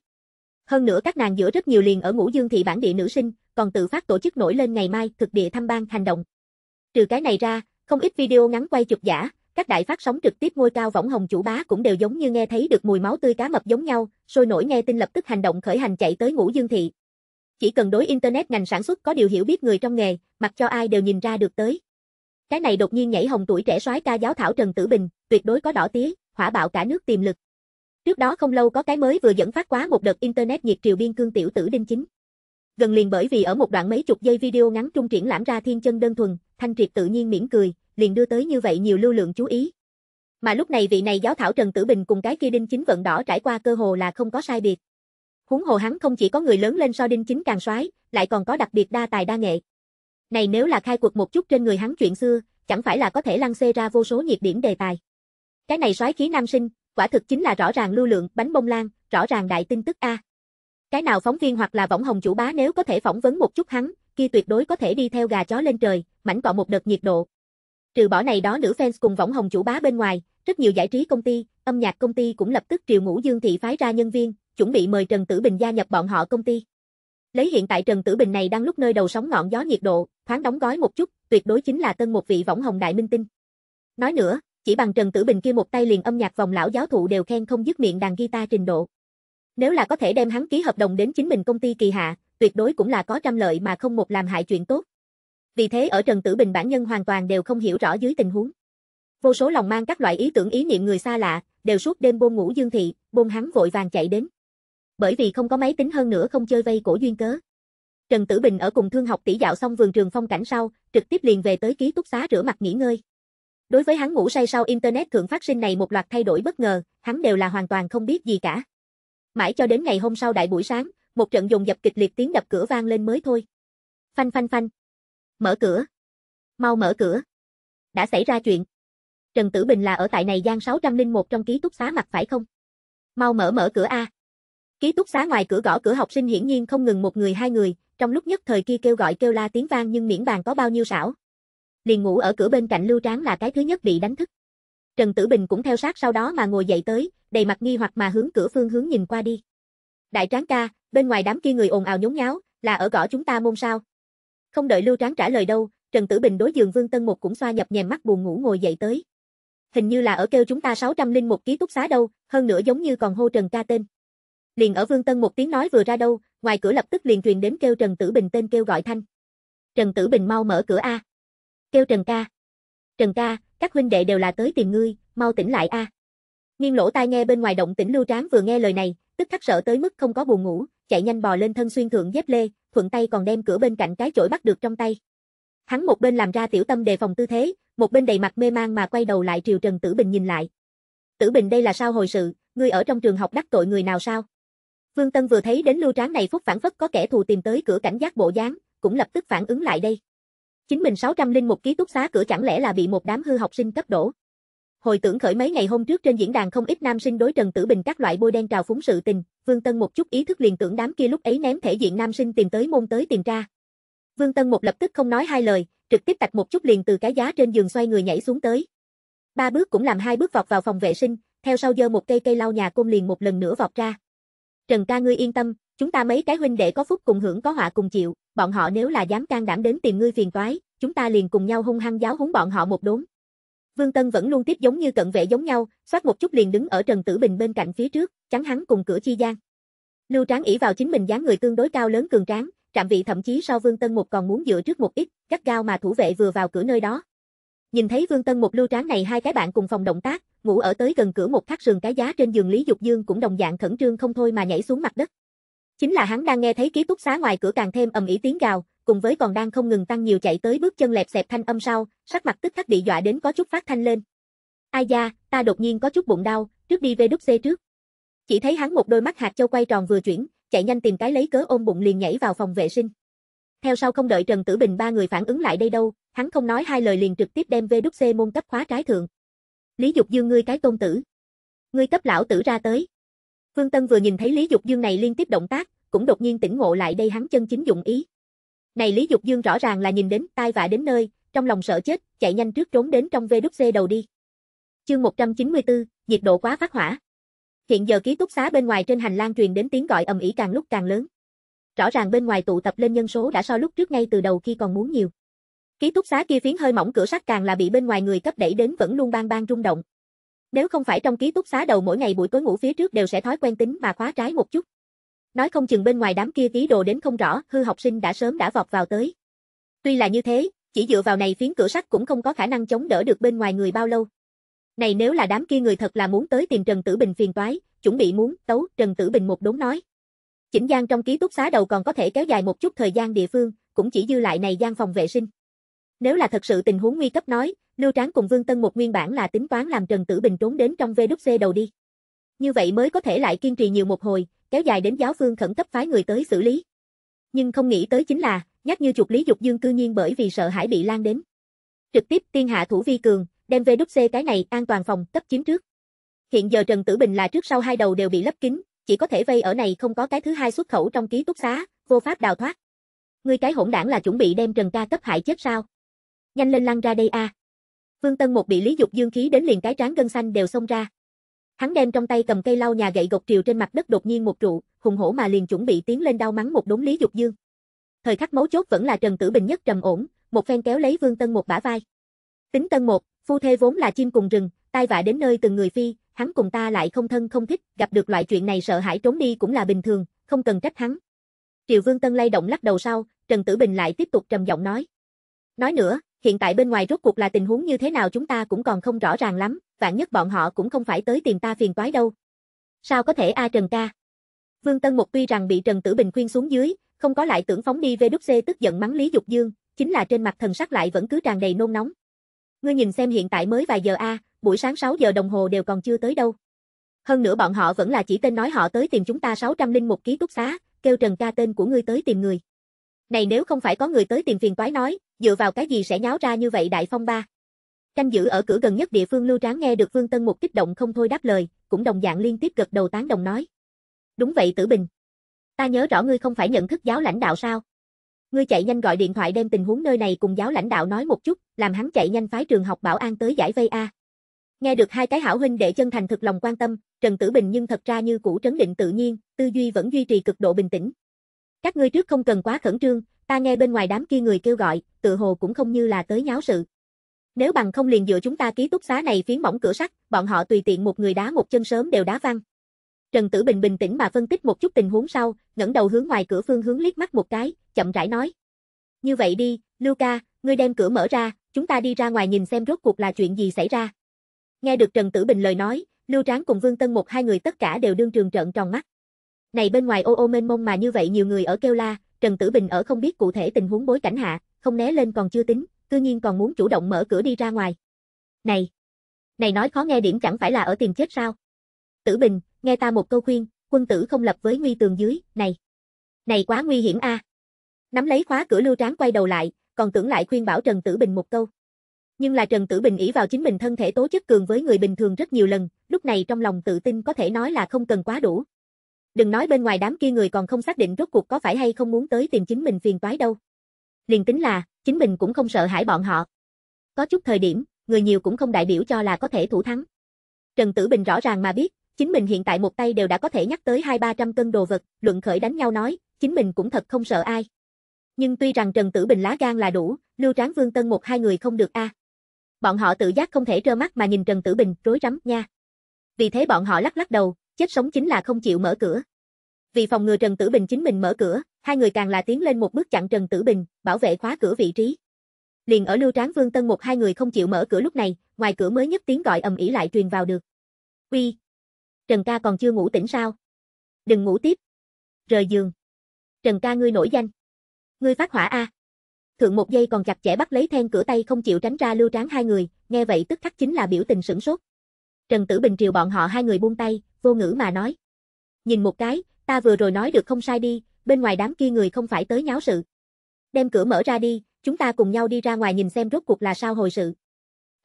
Hơn nữa các nàng giữa rất nhiều liền ở Ngũ Dương thị bản địa nữ sinh, còn tự phát tổ chức nổi lên ngày mai thực địa thăm ban hành động. Trừ cái này ra, không ít video ngắn quay chụp giả, các đại phát sóng trực tiếp ngôi cao võng hồng chủ bá cũng đều giống như nghe thấy được mùi máu tươi cá mập giống nhau, sôi nổi nghe tin lập tức hành động khởi hành chạy tới Ngũ Dương thị. Chỉ cần đối internet ngành sản xuất có điều hiểu biết người trong nghề, mặc cho ai đều nhìn ra được tới. Cái này đột nhiên nhảy hồng tuổi trẻ soái ca giáo thảo Trần Tử Bình, tuyệt đối có đỏ tía, hỏa bạo cả nước tiềm lực. Trước đó không lâu có cái mới vừa dẫn phát quá một đợt internet nhiệt triều biên cương tiểu tử đinh chính. Gần liền bởi vì ở một đoạn mấy chục giây video ngắn trung triển lãm ra thiên chân đơn thuần, thanh triệt tự nhiên mỉm cười, liền đưa tới như vậy nhiều lưu lượng chú ý. Mà lúc này vị này giáo thảo Trần Tử Bình cùng cái kia đinh chính vận đỏ trải qua cơ hồ là không có sai biệt. Huống hồ hắn không chỉ có người lớn lên so đinh chính càng soái, lại còn có đặc biệt đa tài đa nghệ. Này nếu là khai cuộc một chút trên người hắn chuyện xưa, chẳng phải là có thể lăn xê ra vô số nhiệt điểm đề tài. Cái này soái khí nam sinh, quả thực chính là rõ ràng lưu lượng bánh bông lan, rõ ràng đại tin tức a. Cái nào phóng viên hoặc là võng hồng chủ bá nếu có thể phỏng vấn một chút hắn, kia tuyệt đối có thể đi theo gà chó lên trời, mảnh cọ một đợt nhiệt độ. Trừ bỏ này đó nữ fans cùng võng hồng chủ bá bên ngoài, rất nhiều giải trí công ty, âm nhạc công ty cũng lập tức triệu ngũ dương thị phái ra nhân viên, chuẩn bị mời Trần Tử Bình gia nhập bọn họ công ty. Lấy hiện tại Trần Tử Bình này đang lúc nơi đầu sóng ngọn gió nhiệt độ, thoáng đóng gói một chút, tuyệt đối chính là tân một vị võng hồng đại minh tinh. Nói nữa, chỉ bằng Trần Tử Bình kia một tay liền âm nhạc vòng lão giáo thụ đều khen không dứt miệng đàn guitar trình độ. Nếu là có thể đem hắn ký hợp đồng đến chính mình công ty kỳ hạ, tuyệt đối cũng là có trăm lợi mà không một làm hại chuyện tốt. Vì thế ở Trần Tử Bình bản nhân hoàn toàn đều không hiểu rõ dưới tình huống. Vô số lòng mang các loại ý tưởng ý niệm người xa lạ, đều suốt đêm bôn ngủ Dương thị, bôn hắn vội vàng chạy đến. Bởi vì không có máy tính hơn nữa không chơi vây cổ duyên cớ. Trần Tử Bình ở cùng thương học tỷ dạo xong vườn trường phong cảnh sau, trực tiếp liền về tới ký túc xá rửa mặt nghỉ ngơi. Đối với hắn ngủ say sau internet thượng phát sinh này một loạt thay đổi bất ngờ, hắn đều là hoàn toàn không biết gì cả. Mãi cho đến ngày hôm sau đại buổi sáng, một trận dùng dập kịch liệt tiếng đập cửa vang lên mới thôi. Phanh phanh phanh, Mở cửa. Mau mở cửa. Đã xảy ra chuyện. Trần Tử Bình là ở tại này gian 601 trong ký túc xá mặt phải không? Mau mở mở cửa A. Ký túc xá ngoài cửa gõ cửa học sinh hiển nhiên không ngừng một người hai người, trong lúc nhất thời kia kêu gọi kêu la tiếng vang nhưng miễn bàn có bao nhiêu xảo. Liền ngủ ở cửa bên cạnh Lưu Tráng là cái thứ nhất bị đánh thức. Trần Tử Bình cũng theo sát sau đó mà ngồi dậy tới, đầy mặt nghi hoặc mà hướng cửa phương hướng nhìn qua đi. Đại Tráng ca, bên ngoài đám kia người ồn ào nhốn nháo, là ở gõ chúng ta môn sao, không đợi Lưu Tráng trả lời đâu, Trần Tử Bình đối giường Vương Tân một cũng xoa nhập nhèm mắt buồn ngủ ngồi dậy tới. Hình như là ở kêu chúng ta linh một ký túc xá đâu, hơn nữa giống như còn hô Trần ca tên. Liền ở Vương Tân một tiếng nói vừa ra đâu, ngoài cửa lập tức liền truyền đến kêu Trần Tử Bình tên kêu gọi thanh. Trần Tử Bình mau mở cửa a. Kêu Trần ca. Trần ca, các huynh đệ đều là tới tìm ngươi, mau tỉnh lại a. Nghiêng lỗ tai nghe bên ngoài động tĩnh Lưu Tráng vừa nghe lời này, tức khắc sợ tới mức không có buồn ngủ, chạy nhanh bò lên thân xuyên thượng dép lê, thuận tay còn đem cửa bên cạnh cái chổi bắt được trong tay. Hắn một bên làm ra tiểu tâm đề phòng tư thế, một bên đầy mặt mê mang mà quay đầu lại triều Trần Tử Bình nhìn lại. Tử Bình đây là sao hồi sự, ngươi ở trong trường học đắc tội người nào sao? Vương Tân vừa thấy đến lưu tráng này phúc phản phất có kẻ thù tìm tới cửa cảnh giác bộ dáng, cũng lập tức phản ứng lại đây. Chính mình 601 ký túc xá cửa chẳng lẽ là bị một đám hư học sinh cấp đổ. Hồi tưởng khởi mấy ngày hôm trước trên diễn đàn không ít nam sinh đối Trần Tử Bình các loại bôi đen trào phúng sự tình, Vương Tân một chút ý thức liền tưởng đám kia lúc ấy ném thể diện nam sinh tìm tới môn tới tìm ra. Vương Tân một lập tức không nói hai lời, trực tiếp tạch một chút liền từ cái giá trên giường xoay người nhảy xuống tới. Ba bước cũng làm hai bước vọt vào phòng vệ sinh, theo sau giơ một cây cây lau nhà côn liền một lần nữa vọt ra. Trần ca ngươi yên tâm, chúng ta mấy cái huynh đệ có phúc cùng hưởng có họa cùng chịu, bọn họ nếu là dám can đảm đến tìm ngươi phiền toái, chúng ta liền cùng nhau hung hăng giáo huấn bọn họ một đốn. Vương Tân vẫn luôn tiếp giống như cận vệ giống nhau, xoát một chút liền đứng ở Trần Tử Bình bên cạnh phía trước, chắn hắn cùng cửa chi gian. Lưu Tráng ỷ vào chính mình dáng người tương đối cao lớn cường tráng, trạm vị thậm chí so Vương Tân một còn muốn dựa trước một ít, gắt gao mà thủ vệ vừa vào cửa nơi đó. Nhìn thấy Vương Tân một Lưu Tráng này hai cái bạn cùng phòng động tác, ngủ ở tới gần cửa một khắc sườn cái giá trên giường Lý Dục Dương cũng đồng dạng khẩn trương không thôi mà nhảy xuống mặt đất. Chính là hắn đang nghe thấy ký túc xá ngoài cửa càng thêm ầm ĩ tiếng gào, cùng với còn đang không ngừng tăng nhiều chạy tới bước chân lẹp xẹp thanh âm sau, sắc mặt tức khắc bị dọa đến có chút phát thanh lên. Ai da, ta đột nhiên có chút bụng đau, trước đi về đúc xe trước. Chỉ thấy hắn một đôi mắt hạt châu quay tròn vừa chuyển, chạy nhanh tìm cái lấy cớ ôm bụng liền nhảy vào phòng vệ sinh. Theo sau không đợi Trần Tử Bình ba người phản ứng lại đây đâu, hắn không nói hai lời liền trực tiếp đem về đúc xe môn cấp khóa trái thượng. Lý Dục Dương ngươi cái tôn tử. Ngươi cấp lão tử ra tới. Vương Tân vừa nhìn thấy Lý Dục Dương này liên tiếp động tác, cũng đột nhiên tỉnh ngộ lại đây hắn chân chính dụng ý. Này Lý Dục Dương rõ ràng là nhìn đến tai vạ đến nơi, trong lòng sợ chết, chạy nhanh trước trốn đến trong VWC đầu đi. Chương 194, nhiệt độ quá phát hỏa. Hiện giờ ký túc xá bên ngoài trên hành lang truyền đến tiếng gọi ầm ĩ càng lúc càng lớn. Rõ ràng bên ngoài tụ tập lên nhân số đã so lúc trước ngay từ đầu khi còn muốn nhiều. Ký túc xá kia phiến hơi mỏng cửa sắt càng là bị bên ngoài người cấp đẩy đến vẫn luôn bang bang rung động. Nếu không phải trong ký túc xá đầu mỗi ngày buổi tối ngủ phía trước đều sẽ thói quen tính mà khóa trái một chút, Nói không chừng bên ngoài đám kia ký đồ đến không rõ, hư học sinh đã sớm đã vọt vào tới. Tuy là như thế, chỉ dựa vào này phiến cửa sắt cũng không có khả năng chống đỡ được bên ngoài người bao lâu. Này nếu là đám kia người thật là muốn tới tìm Trần Tử Bình phiền toái, chuẩn bị muốn tấu Trần Tử Bình một đốn nói. Chỉnh gian trong ký túc xá đầu còn có thể kéo dài một chút thời gian địa phương, cũng chỉ dư lại này gian phòng vệ sinh. Nếu là thật sự tình huống nguy cấp nói, Lưu Tráng cùng Vương Tân một nguyên bản là tính toán làm Trần Tử Bình trốn đến trong VWC đầu đi. Như vậy mới có thể lại kiên trì nhiều một hồi, kéo dài đến giáo phương khẩn cấp phái người tới xử lý. Nhưng không nghĩ tới chính là, nhắc như chuột Lý Dục Dương cư nhiên bởi vì sợ hãi bị lan đến. Trực tiếp tiên hạ thủ vi cường, đem về đúc xe cái này an toàn phòng cấp chiếm trước. Hiện giờ Trần Tử Bình là trước sau hai đầu đều bị lấp kín, chỉ có thể vây ở này không có cái thứ hai xuất khẩu trong ký túc xá, vô pháp đào thoát. Ngươi cái hỗn đảng là chuẩn bị đem Trần ca cấp hại chết sao? Nhanh lên lăn ra đây a. À. Vương Tân một bị Lý Dục Dương khí đến liền cái trán gân xanh đều xông ra. Hắn đem trong tay cầm cây lau nhà gậy gộc triều trên mặt đất đột nhiên một trụ, hùng hổ mà liền chuẩn bị tiến lên đau mắng một đống Lý Dục Dương. Thời khắc mấu chốt vẫn là Trần Tử Bình nhất trầm ổn, một phen kéo lấy Vương Tân một bả vai. Tính Tân một, phu thê vốn là chim cùng rừng, tai vạ đến nơi từng người phi, hắn cùng ta lại không thân không thích, gặp được loại chuyện này sợ hãi trốn đi cũng là bình thường, không cần trách hắn. Triều Vương Tân lay động lắc đầu sau, Trần Tử Bình lại tiếp tục trầm giọng nói. Nói nữa, Hiện tại bên ngoài rốt cuộc là tình huống như thế nào chúng ta cũng còn không rõ ràng lắm, vạn nhất bọn họ cũng không phải tới tìm ta phiền toái đâu. Sao có thể A Trần ca? Vương Tân Mục tuy rằng bị Trần Tử Bình khuyên xuống dưới, không có lại tưởng phóng đi về đúc xê tức giận mắng Lý Dục Dương, chính là trên mặt thần sắc lại vẫn cứ tràn đầy nôn nóng. Ngươi nhìn xem hiện tại mới vài giờ a, buổi sáng 6 giờ đồng hồ đều còn chưa tới đâu. Hơn nữa bọn họ vẫn là chỉ tên nói họ tới tìm chúng ta 601 ký túc xá, kêu Trần ca tên của ngươi tới tìm người. Này nếu không phải có người tới tìm phiền toái nói, dựa vào cái gì sẽ nháo ra như vậy đại phong ba. Canh giữ ở cửa gần nhất địa phương Lưu Tráng nghe được Vương Tân một kích động không thôi đáp lời, cũng đồng dạng liên tiếp gật đầu tán đồng nói. Đúng vậy Tử Bình. Ta nhớ rõ ngươi không phải nhận thức giáo lãnh đạo sao? Ngươi chạy nhanh gọi điện thoại đem tình huống nơi này cùng giáo lãnh đạo nói một chút, làm hắn chạy nhanh phái trường học bảo an tới giải vây a. Nghe được hai cái hảo huynh đệ chân thành thực lòng quan tâm, Trần Tử Bình nhưng thật ra như cũ trấn định tự nhiên, tư duy vẫn duy trì cực độ bình tĩnh, các ngươi trước không cần quá khẩn trương, ta nghe bên ngoài đám kia người kêu gọi, tự hồ cũng không như là tới nháo sự. Nếu bằng không liền dựa chúng ta ký túc xá này phiến mỏng cửa sắt, bọn họ tùy tiện một người đá một chân sớm đều đá văng. Trần Tử Bình bình tĩnh mà phân tích một chút tình huống sau, ngẩng đầu hướng ngoài cửa phương hướng liếc mắt một cái, chậm rãi nói: "Như vậy đi, Lưu ca, ngươi đem cửa mở ra, chúng ta đi ra ngoài nhìn xem rốt cuộc là chuyện gì xảy ra." Nghe được Trần Tử Bình lời nói, Lưu Tráng cùng Vương Tân một hai người tất cả đều đương trường trợn tròn mắt. Này bên ngoài ô ô mênh mông mà như vậy nhiều người ở kêu la, Trần Tử Bình ở không biết cụ thể tình huống bối cảnh hạ, không né lên còn chưa tính, cư nhiên còn muốn chủ động mở cửa đi ra ngoài. Này! Này nói khó nghe điểm chẳng phải là ở tìm chết sao? Tử Bình, nghe ta một câu khuyên, quân tử không lập với nguy tường dưới, này! Này quá nguy hiểm a. À. Nắm lấy khóa cửa lưu tráng quay đầu lại, còn tưởng lại khuyên bảo Trần Tử Bình một câu. Nhưng là Trần Tử Bình ý vào chính mình thân thể tố chất cường với người bình thường rất nhiều lần, lúc này trong lòng tự tin có thể nói là không cần quá đủ, Đừng nói bên ngoài đám kia người còn không xác định rốt cuộc có phải hay không muốn tới tìm chính mình phiền toái đâu. Liền tính là, chính mình cũng không sợ hãi bọn họ. Có chút thời điểm, người nhiều cũng không đại biểu cho là có thể thủ thắng. Trần Tử Bình rõ ràng mà biết, chính mình hiện tại một tay đều đã có thể nhắc tới hai ba trăm cân đồ vật, luận khởi đánh nhau nói, chính mình cũng thật không sợ ai. Nhưng tuy rằng Trần Tử Bình lá gan là đủ, Lưu Tráng Vương Tân một hai người không được a. Bọn họ tự giác không thể trơ mắt mà nhìn Trần Tử Bình rối rắm nha. Vì thế bọn họ lắc lắc đầu, chết sống chính là không chịu mở cửa. Vì phòng ngừa Trần Tử Bình chính mình mở cửa, hai người càng là tiến lên một bước chặn Trần Tử Bình, bảo vệ khóa cửa vị trí. Liền ở Lưu Tráng Vương Tân một hai người không chịu mở cửa lúc này, ngoài cửa mới nhất tiếng gọi ầm ĩ lại truyền vào được. "Uy, Trần ca còn chưa ngủ tỉnh sao? Đừng ngủ tiếp." Rời giường. "Trần ca ngươi nổi danh. Ngươi phát hỏa a." Thượng một giây còn chặt chẽ bắt lấy then cửa tay không chịu tránh ra Lưu Tráng hai người, nghe vậy tức khắc chính là biểu tình sửng sốt. Trần Tử Bình triều bọn họ hai người buông tay, vô ngữ mà nói. Nhìn một cái, ta vừa rồi nói được không sai đi, bên ngoài đám kia người không phải tới nháo sự. Đem cửa mở ra đi, chúng ta cùng nhau đi ra ngoài nhìn xem rốt cuộc là sao hồi sự.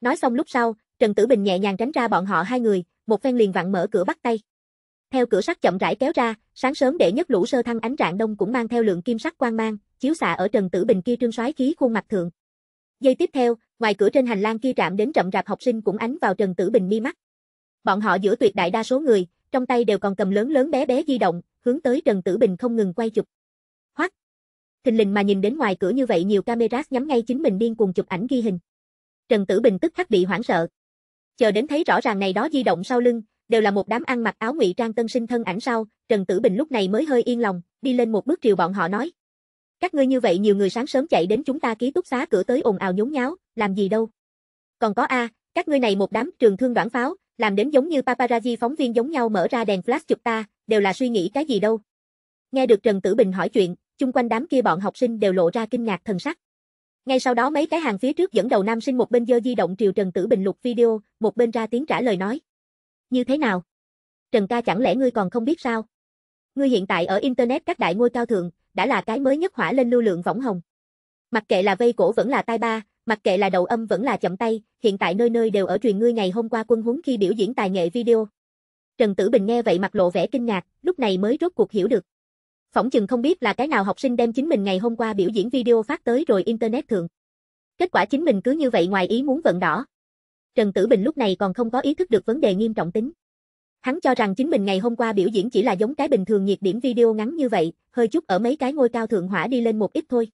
Nói xong lúc sau, Trần Tử Bình nhẹ nhàng tránh ra bọn họ hai người, một phen liền vặn mở cửa bắt tay. Theo cửa sắt chậm rãi kéo ra, sáng sớm để nhất lũ sơ thăng ánh rạng đông cũng mang theo lượng kim sắc quang mang, chiếu xạ ở Trần Tử Bình kia trương soái khí khuôn mặt thượng. Giây tiếp theo, ngoài cửa trên hành lang kia trạm đến chậm rạp học sinh cũng ánh vào Trần Tử Bình mi mắt. Bọn họ giữa tuyệt đại đa số người, trong tay đều còn cầm lớn lớn bé bé di động, hướng tới Trần Tử Bình không ngừng quay chụp. Hoắc! Thình lình mà nhìn đến ngoài cửa như vậy nhiều camera nhắm ngay chính mình điên cuồng chụp ảnh ghi hình. Trần Tử Bình tức khắc bị hoảng sợ. Chờ đến thấy rõ ràng này đó di động sau lưng, đều là một đám ăn mặc áo ngụy trang tân sinh thân ảnh sau, Trần Tử Bình lúc này mới hơi yên lòng, đi lên một bước triều bọn họ nói. Các ngươi như vậy nhiều người sáng sớm chạy đến chúng ta ký túc xá cửa tới ồn ào nhốn nháo, làm gì đâu. Còn có a, các ngươi này một đám trường thương đoạn pháo, làm đến giống như paparazzi phóng viên giống nhau mở ra đèn flash chụp ta, đều là suy nghĩ cái gì đâu. Nghe được Trần Tử Bình hỏi chuyện, chung quanh đám kia bọn học sinh đều lộ ra kinh ngạc thần sắc. Ngay sau đó mấy cái hàng phía trước dẫn đầu nam sinh một bên giơ di động triều Trần Tử Bình lục video, một bên ra tiếng trả lời nói. Như thế nào? Trần ca chẳng lẽ ngươi còn không biết sao? Ngươi hiện tại ở Internet các đại ngôi cao thượng, đã là cái mới nhất hỏa lên lưu lượng võng hồng. Mặc kệ là vây cổ vẫn là tai ba, Mặc kệ là đầu âm vẫn là chậm tay, hiện tại nơi nơi đều ở truyền ngươi ngày hôm qua quân huấn khi biểu diễn tài nghệ video. Trần Tử Bình nghe vậy mặt lộ vẻ kinh ngạc, lúc này mới rốt cuộc hiểu được. Phỏng chừng không biết là cái nào học sinh đem chính mình ngày hôm qua biểu diễn video phát tới rồi internet thượng. Kết quả chính mình cứ như vậy ngoài ý muốn vận đỏ. Trần Tử Bình lúc này còn không có ý thức được vấn đề nghiêm trọng tính. Hắn cho rằng chính mình ngày hôm qua biểu diễn chỉ là giống cái bình thường nhiệt điểm video ngắn như vậy, hơi chút ở mấy cái ngôi cao thượng hỏa đi lên một ít thôi.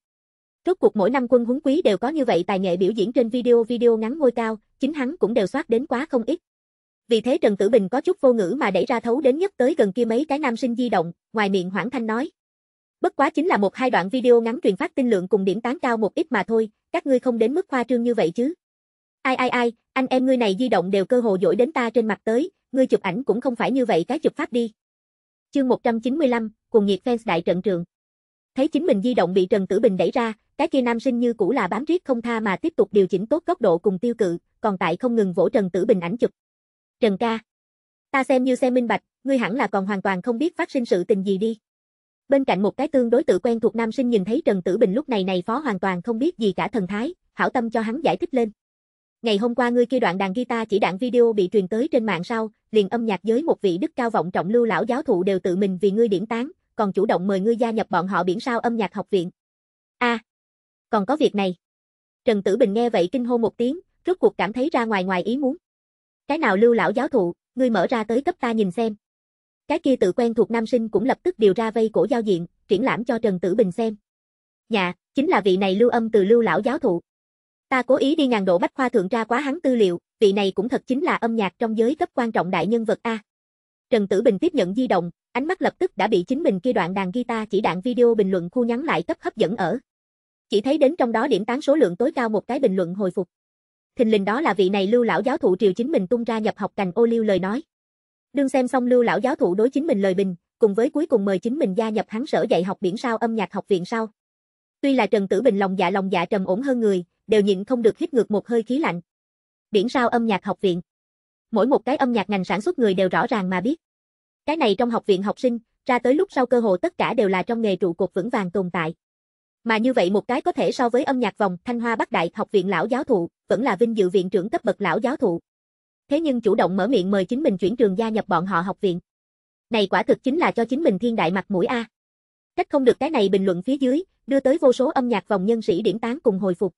Rốt cuộc mỗi năm quân huấn quý đều có như vậy tài nghệ biểu diễn trên video video ngắn ngôi cao, chính hắn cũng đều soát đến quá không ít. Vì thế Trần Tử Bình có chút vô ngữ mà đẩy ra thấu đến nhất tới gần kia mấy cái nam sinh di động, ngoài miệng hoảng thanh nói. Bất quá chính là một hai đoạn video ngắn truyền phát tin lượng cùng điểm tán cao một ít mà thôi, các ngươi không đến mức khoa trương như vậy chứ. Ai ai ai, anh em ngươi này di động đều cơ hồ dỗi đến ta trên mặt tới, ngươi chụp ảnh cũng không phải như vậy cái chụp pháp đi. Chương 195, cùng nhiệt fans đại trận trường thấy chính mình di động bị Trần Tử Bình đẩy ra, cái kia nam sinh như cũ là bám riết không tha mà tiếp tục điều chỉnh tốt góc độ cùng tiêu cự, còn tại không ngừng vỗ Trần Tử Bình ảnh chụp. Trần ca, ta xem như xem minh bạch, ngươi hẳn là còn hoàn toàn không biết phát sinh sự tình gì đi. Bên cạnh một cái tương đối tự quen thuộc nam sinh nhìn thấy Trần Tử Bình lúc này này phó hoàn toàn không biết gì cả thần thái, hảo tâm cho hắn giải thích lên. Ngày hôm qua ngươi kia đoạn đàn guitar chỉ đạn video bị truyền tới trên mạng sau, liền âm nhạc giới một vị đức cao vọng trọng lưu lão giáo thụ đều tự mình vì ngươi điểm tán, còn chủ động mời ngươi gia nhập bọn họ biển sao âm nhạc học viện. A, à, còn có việc này. Trần Tử Bình nghe vậy kinh hô một tiếng, rốt cuộc cảm thấy ra ngoài ngoài ý muốn. Cái nào lưu lão giáo thụ, ngươi mở ra tới cấp ta nhìn xem. Cái kia tự quen thuộc nam sinh cũng lập tức điều ra vây cổ giao diện, triển lãm cho Trần Tử Bình xem. Nhà, dạ, chính là vị này lưu âm từ lưu lão giáo thụ. Ta cố ý đi ngàn độ bách khoa thượng tra quá hắn tư liệu, vị này cũng thật chính là âm nhạc trong giới cấp quan trọng đại nhân vật A. Trần Tử Bình tiếp nhận di động, ánh mắt lập tức đã bị chính mình kia đoạn đàn guitar chỉ đạn video bình luận khu nhắn lại cấp hấp dẫn ở. Chỉ thấy đến trong đó điểm tán số lượng tối cao một cái bình luận hồi phục. Thình lình đó là vị này Lưu lão giáo thụ triều chính mình tung ra nhập học cành ô lưu lời nói. Đương xem xong Lưu lão giáo thụ đối chính mình lời bình, cùng với cuối cùng mời chính mình gia nhập hắn sở dạy học biển sao âm nhạc học viện sau Tuy là Trần Tử Bình lòng dạ lòng dạ trầm ổn hơn người, đều nhịn không được hít ngược một hơi khí lạnh. Biển sao âm nhạc học viện. Mỗi một cái âm nhạc ngành sản xuất người đều rõ ràng mà biết. Cái này trong học viện học sinh, ra tới lúc sau cơ hội tất cả đều là trong nghề trụ cột vững vàng tồn tại. Mà như vậy một cái có thể so với âm nhạc vòng Thanh Hoa Bắc Đại học viện lão giáo thụ, vẫn là vinh dự viện trưởng cấp bậc lão giáo thụ. Thế nhưng chủ động mở miệng mời chính mình chuyển trường gia nhập bọn họ học viện. Này quả thực chính là cho chính mình thiên đại mặt mũi a. Cách không được cái này bình luận phía dưới, đưa tới vô số âm nhạc vòng nhân sĩ điểm tán cùng hồi phục.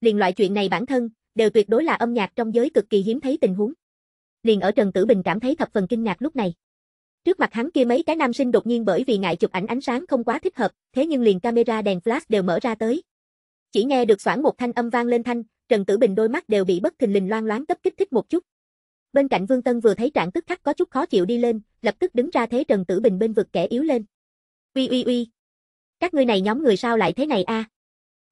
Liền loại chuyện này bản thân, đều tuyệt đối là âm nhạc trong giới cực kỳ hiếm thấy tình huống. Liền ở Trần Tử Bình cảm thấy thập phần kinh ngạc lúc này. Trước mặt hắn kia mấy cái nam sinh đột nhiên bởi vì ngại chụp ảnh ánh sáng không quá thích hợp, thế nhưng liền camera đèn flash đều mở ra tới. Chỉ nghe được xoảng một thanh âm vang lên thanh, Trần Tử Bình đôi mắt đều bị bất thình lình loan loáng cấp kích thích một chút. Bên cạnh Vương Tân vừa thấy trạng tức khắc có chút khó chịu đi lên, lập tức đứng ra thế Trần Tử Bình bên vực kẻ yếu lên. Uy uy uy. Các ngươi này nhóm người sao lại thế này a? À?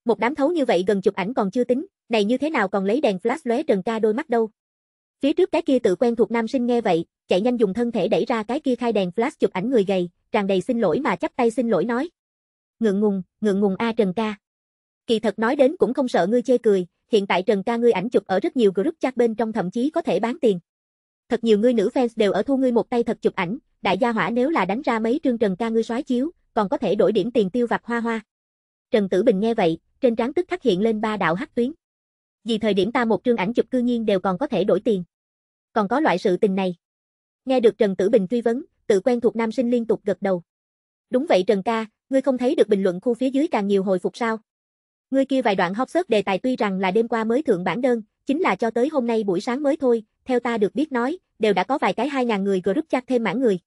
Một đám thấu như vậy gần chụp ảnh còn chưa tính, này như thế nào còn lấy đèn flash lóe Trần ca đôi mắt đâu. Phía trước cái kia tự quen thuộc nam sinh nghe vậy, chạy nhanh dùng thân thể đẩy ra cái kia khai đèn flash chụp ảnh người gầy, tràn đầy xin lỗi mà chắp tay xin lỗi nói. Ngượng ngùng, ngượng ngùng a Trần ca. Kỳ thật nói đến cũng không sợ ngươi chê cười, hiện tại Trần ca ngươi ảnh chụp ở rất nhiều group chat bên trong thậm chí có thể bán tiền. Thật nhiều ngươi nữ fans đều ở thu ngươi một tay thật chụp ảnh, đại gia hỏa nếu là đánh ra mấy trương Trần ca ngươi soái chiếu, còn có thể đổi điểm tiền tiêu vặt hoa hoa. Trần Tử Bình nghe vậy, trên trán tức khắc hiện lên ba đạo hắc tuyến. Vì thời điểm ta một trương ảnh chụp cư nhiên đều còn có thể đổi tiền còn có loại sự tình này. Nghe được Trần Tử Bình truy vấn, tự quen thuộc nam sinh liên tục gật đầu. Đúng vậy Trần ca, ngươi không thấy được bình luận khu phía dưới càng nhiều hồi phục sao? Ngươi kia vài đoạn hot search đề tài tuy rằng là đêm qua mới thượng bản đơn, chính là cho tới hôm nay buổi sáng mới thôi, theo ta được biết nói, đều đã có vài cái 2000 người group chat thêm mãn người.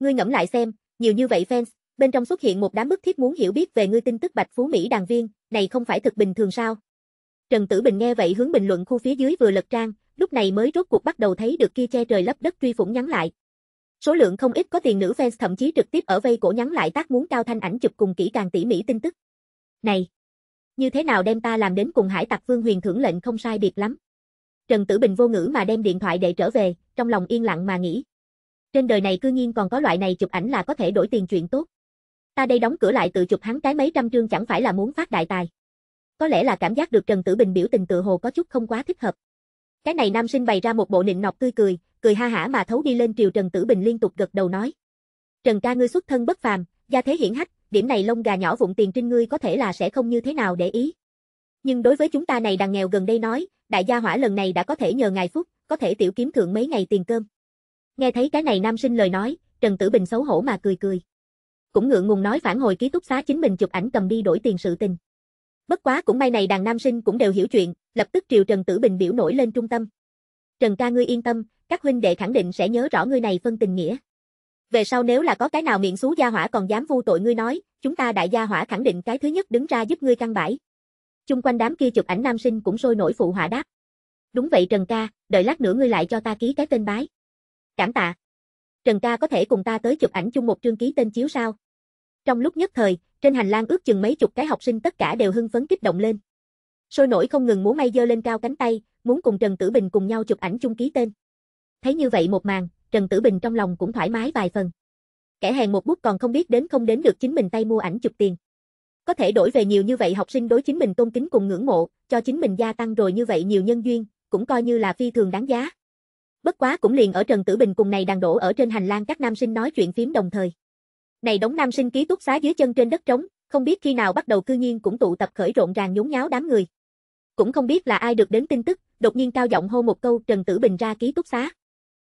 Ngươi ngẫm lại xem, nhiều như vậy fans, bên trong xuất hiện một đám bức thiết muốn hiểu biết về ngươi tin tức Bạch Phú Mỹ đàn viên, này không phải thực bình thường sao? Trần Tử Bình nghe vậy hướng bình luận khu phía dưới vừa lật trang, lúc này mới rốt cuộc bắt đầu thấy được kia che trời lấp đất truy phủng nhắn lại. Số lượng không ít có tiền nữ fans thậm chí trực tiếp ở vây cổ nhắn lại tác muốn cao thanh ảnh chụp cùng kỹ càng tỉ mỉ tin tức. Này, như thế nào đem ta làm đến cùng hải tặc Vương Huyền thưởng lệnh không sai biệt lắm. Trần Tử Bình vô ngữ mà đem điện thoại để trở về, trong lòng yên lặng mà nghĩ. Trên đời này cư nhiên còn có loại này chụp ảnh là có thể đổi tiền chuyện tốt. Ta đây đóng cửa lại tự chụp hắn cái mấy trăm trương chẳng phải là muốn phát đại tài. Có lẽ là cảm giác được Trần Tử Bình biểu tình tự hồ có chút không quá thích hợp. Cái này nam sinh bày ra một bộ nịnh nọt tươi cười, cười ha hả mà thấu đi lên triều Trần Tử Bình liên tục gật đầu nói. Trần ca ngươi xuất thân bất phàm, gia thế hiển hách, điểm này lông gà nhỏ vụn tiền trên ngươi có thể là sẽ không như thế nào để ý. Nhưng đối với chúng ta này đàn nghèo gần đây nói, đại gia hỏa lần này đã có thể nhờ ngài phúc, có thể tiểu kiếm thượng mấy ngày tiền cơm. Nghe thấy cái này nam sinh lời nói, Trần Tử Bình xấu hổ mà cười cười. Cũng ngượng ngùng nói phản hồi ký túc xá chính mình chụp ảnh cầm đi đổi tiền sự tình. Bất quá cũng may này đàn nam sinh cũng đều hiểu chuyện, lập tức triều Trần Tử Bình biểu nổi lên trung tâm. Trần ca ngươi yên tâm, các huynh đệ khẳng định sẽ nhớ rõ ngươi này phân tình nghĩa. Về sau nếu là có cái nào miệng xú gia hỏa còn dám vu tội ngươi nói, chúng ta đại gia hỏa khẳng định cái thứ nhất đứng ra giúp ngươi căng bãi. Chung quanh đám kia chụp ảnh nam sinh cũng sôi nổi phụ họa đáp. Đúng vậy Trần ca, đợi lát nữa ngươi lại cho ta ký cái tên bái. Cảm tạ. Trần ca có thể cùng ta tới chụp ảnh chung một trương ký tên chiếu sao? Trong lúc nhất thời, trên hành lang ước chừng mấy chục cái học sinh tất cả đều hưng phấn kích động lên. Sôi nổi không ngừng muốn may dơ lên cao cánh tay, muốn cùng Trần Tử Bình cùng nhau chụp ảnh chung ký tên. Thấy như vậy một màn, Trần Tử Bình trong lòng cũng thoải mái vài phần. Kẻ hàng một bút còn không biết đến không đến được chính mình tay mua ảnh chụp tiền. Có thể đổi về nhiều như vậy học sinh đối chính mình tôn kính cùng ngưỡng mộ, cho chính mình gia tăng rồi như vậy nhiều nhân duyên, cũng coi như là phi thường đáng giá. Bất quá cũng liền ở Trần Tử Bình cùng này đang đổ ở trên hành lang các nam sinh nói chuyện phím đồng thời. Này đống nam sinh ký túc xá dưới chân trên đất trống, không biết khi nào bắt đầu cư nhiên cũng tụ tập khởi rộn ràng nhốn nháo đám người. Cũng không biết là ai được đến tin tức, đột nhiên cao giọng hô một câu Trần Tử Bình ra ký túc xá.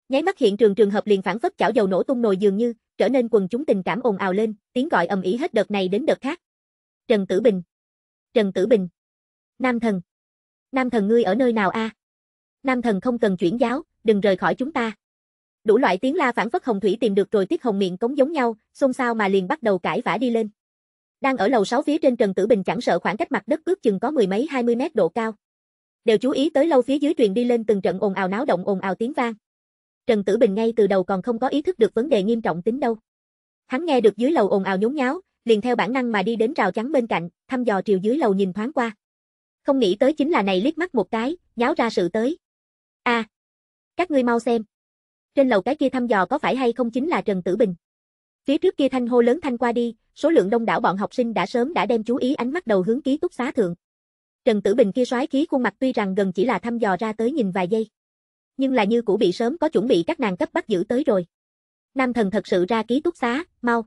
Nháy mắt hiện trường trường hợp liền phản phất chảo dầu nổ tung nồi dường như, trở nên quần chúng tình cảm ồn ào lên, tiếng gọi ầm ĩ hết đợt này đến đợt khác. Trần Tử Bình. Trần Tử Bình. Nam thần. Nam thần ngươi ở nơi nào a? Nam thần không cần chuyển giáo, đừng rời khỏi chúng ta. Đủ loại tiếng la phản phất hồng thủy tìm được rồi tiết hồng miệng cống giống nhau, xôn xao mà liền bắt đầu cãi vã đi lên. Đang ở lầu 6 phía trên Trần Tử Bình chẳng sợ khoảng cách mặt đất ước chừng có mười mấy 20 mét độ cao. Đều chú ý tới lâu phía dưới truyền đi lên từng trận ồn ào náo động ồn ào tiếng vang. Trần Tử Bình ngay từ đầu còn không có ý thức được vấn đề nghiêm trọng tính đâu. Hắn nghe được dưới lầu ồn ào nhốn nháo, liền theo bản năng mà đi đến rào chắn bên cạnh, thăm dò triều dưới lầu nhìn thoáng qua. Không nghĩ tới chính là này liếc mắt một cái, nháo ra sự tới. A, à, các ngươi mau xem. Trên lầu cái kia thăm dò có phải hay không chính là Trần Tử Bình. Phía trước kia thanh hô lớn thanh qua đi, số lượng đông đảo bọn học sinh đã sớm đã đem chú ý ánh mắt đầu hướng ký túc xá thượng. Trần Tử Bình kia soái khí khuôn mặt tuy rằng gần chỉ là thăm dò ra tới nhìn vài giây, nhưng là như cũ bị sớm có chuẩn bị các nàng cấp bắt giữ tới rồi. Nam thần thật sự ra ký túc xá, mau.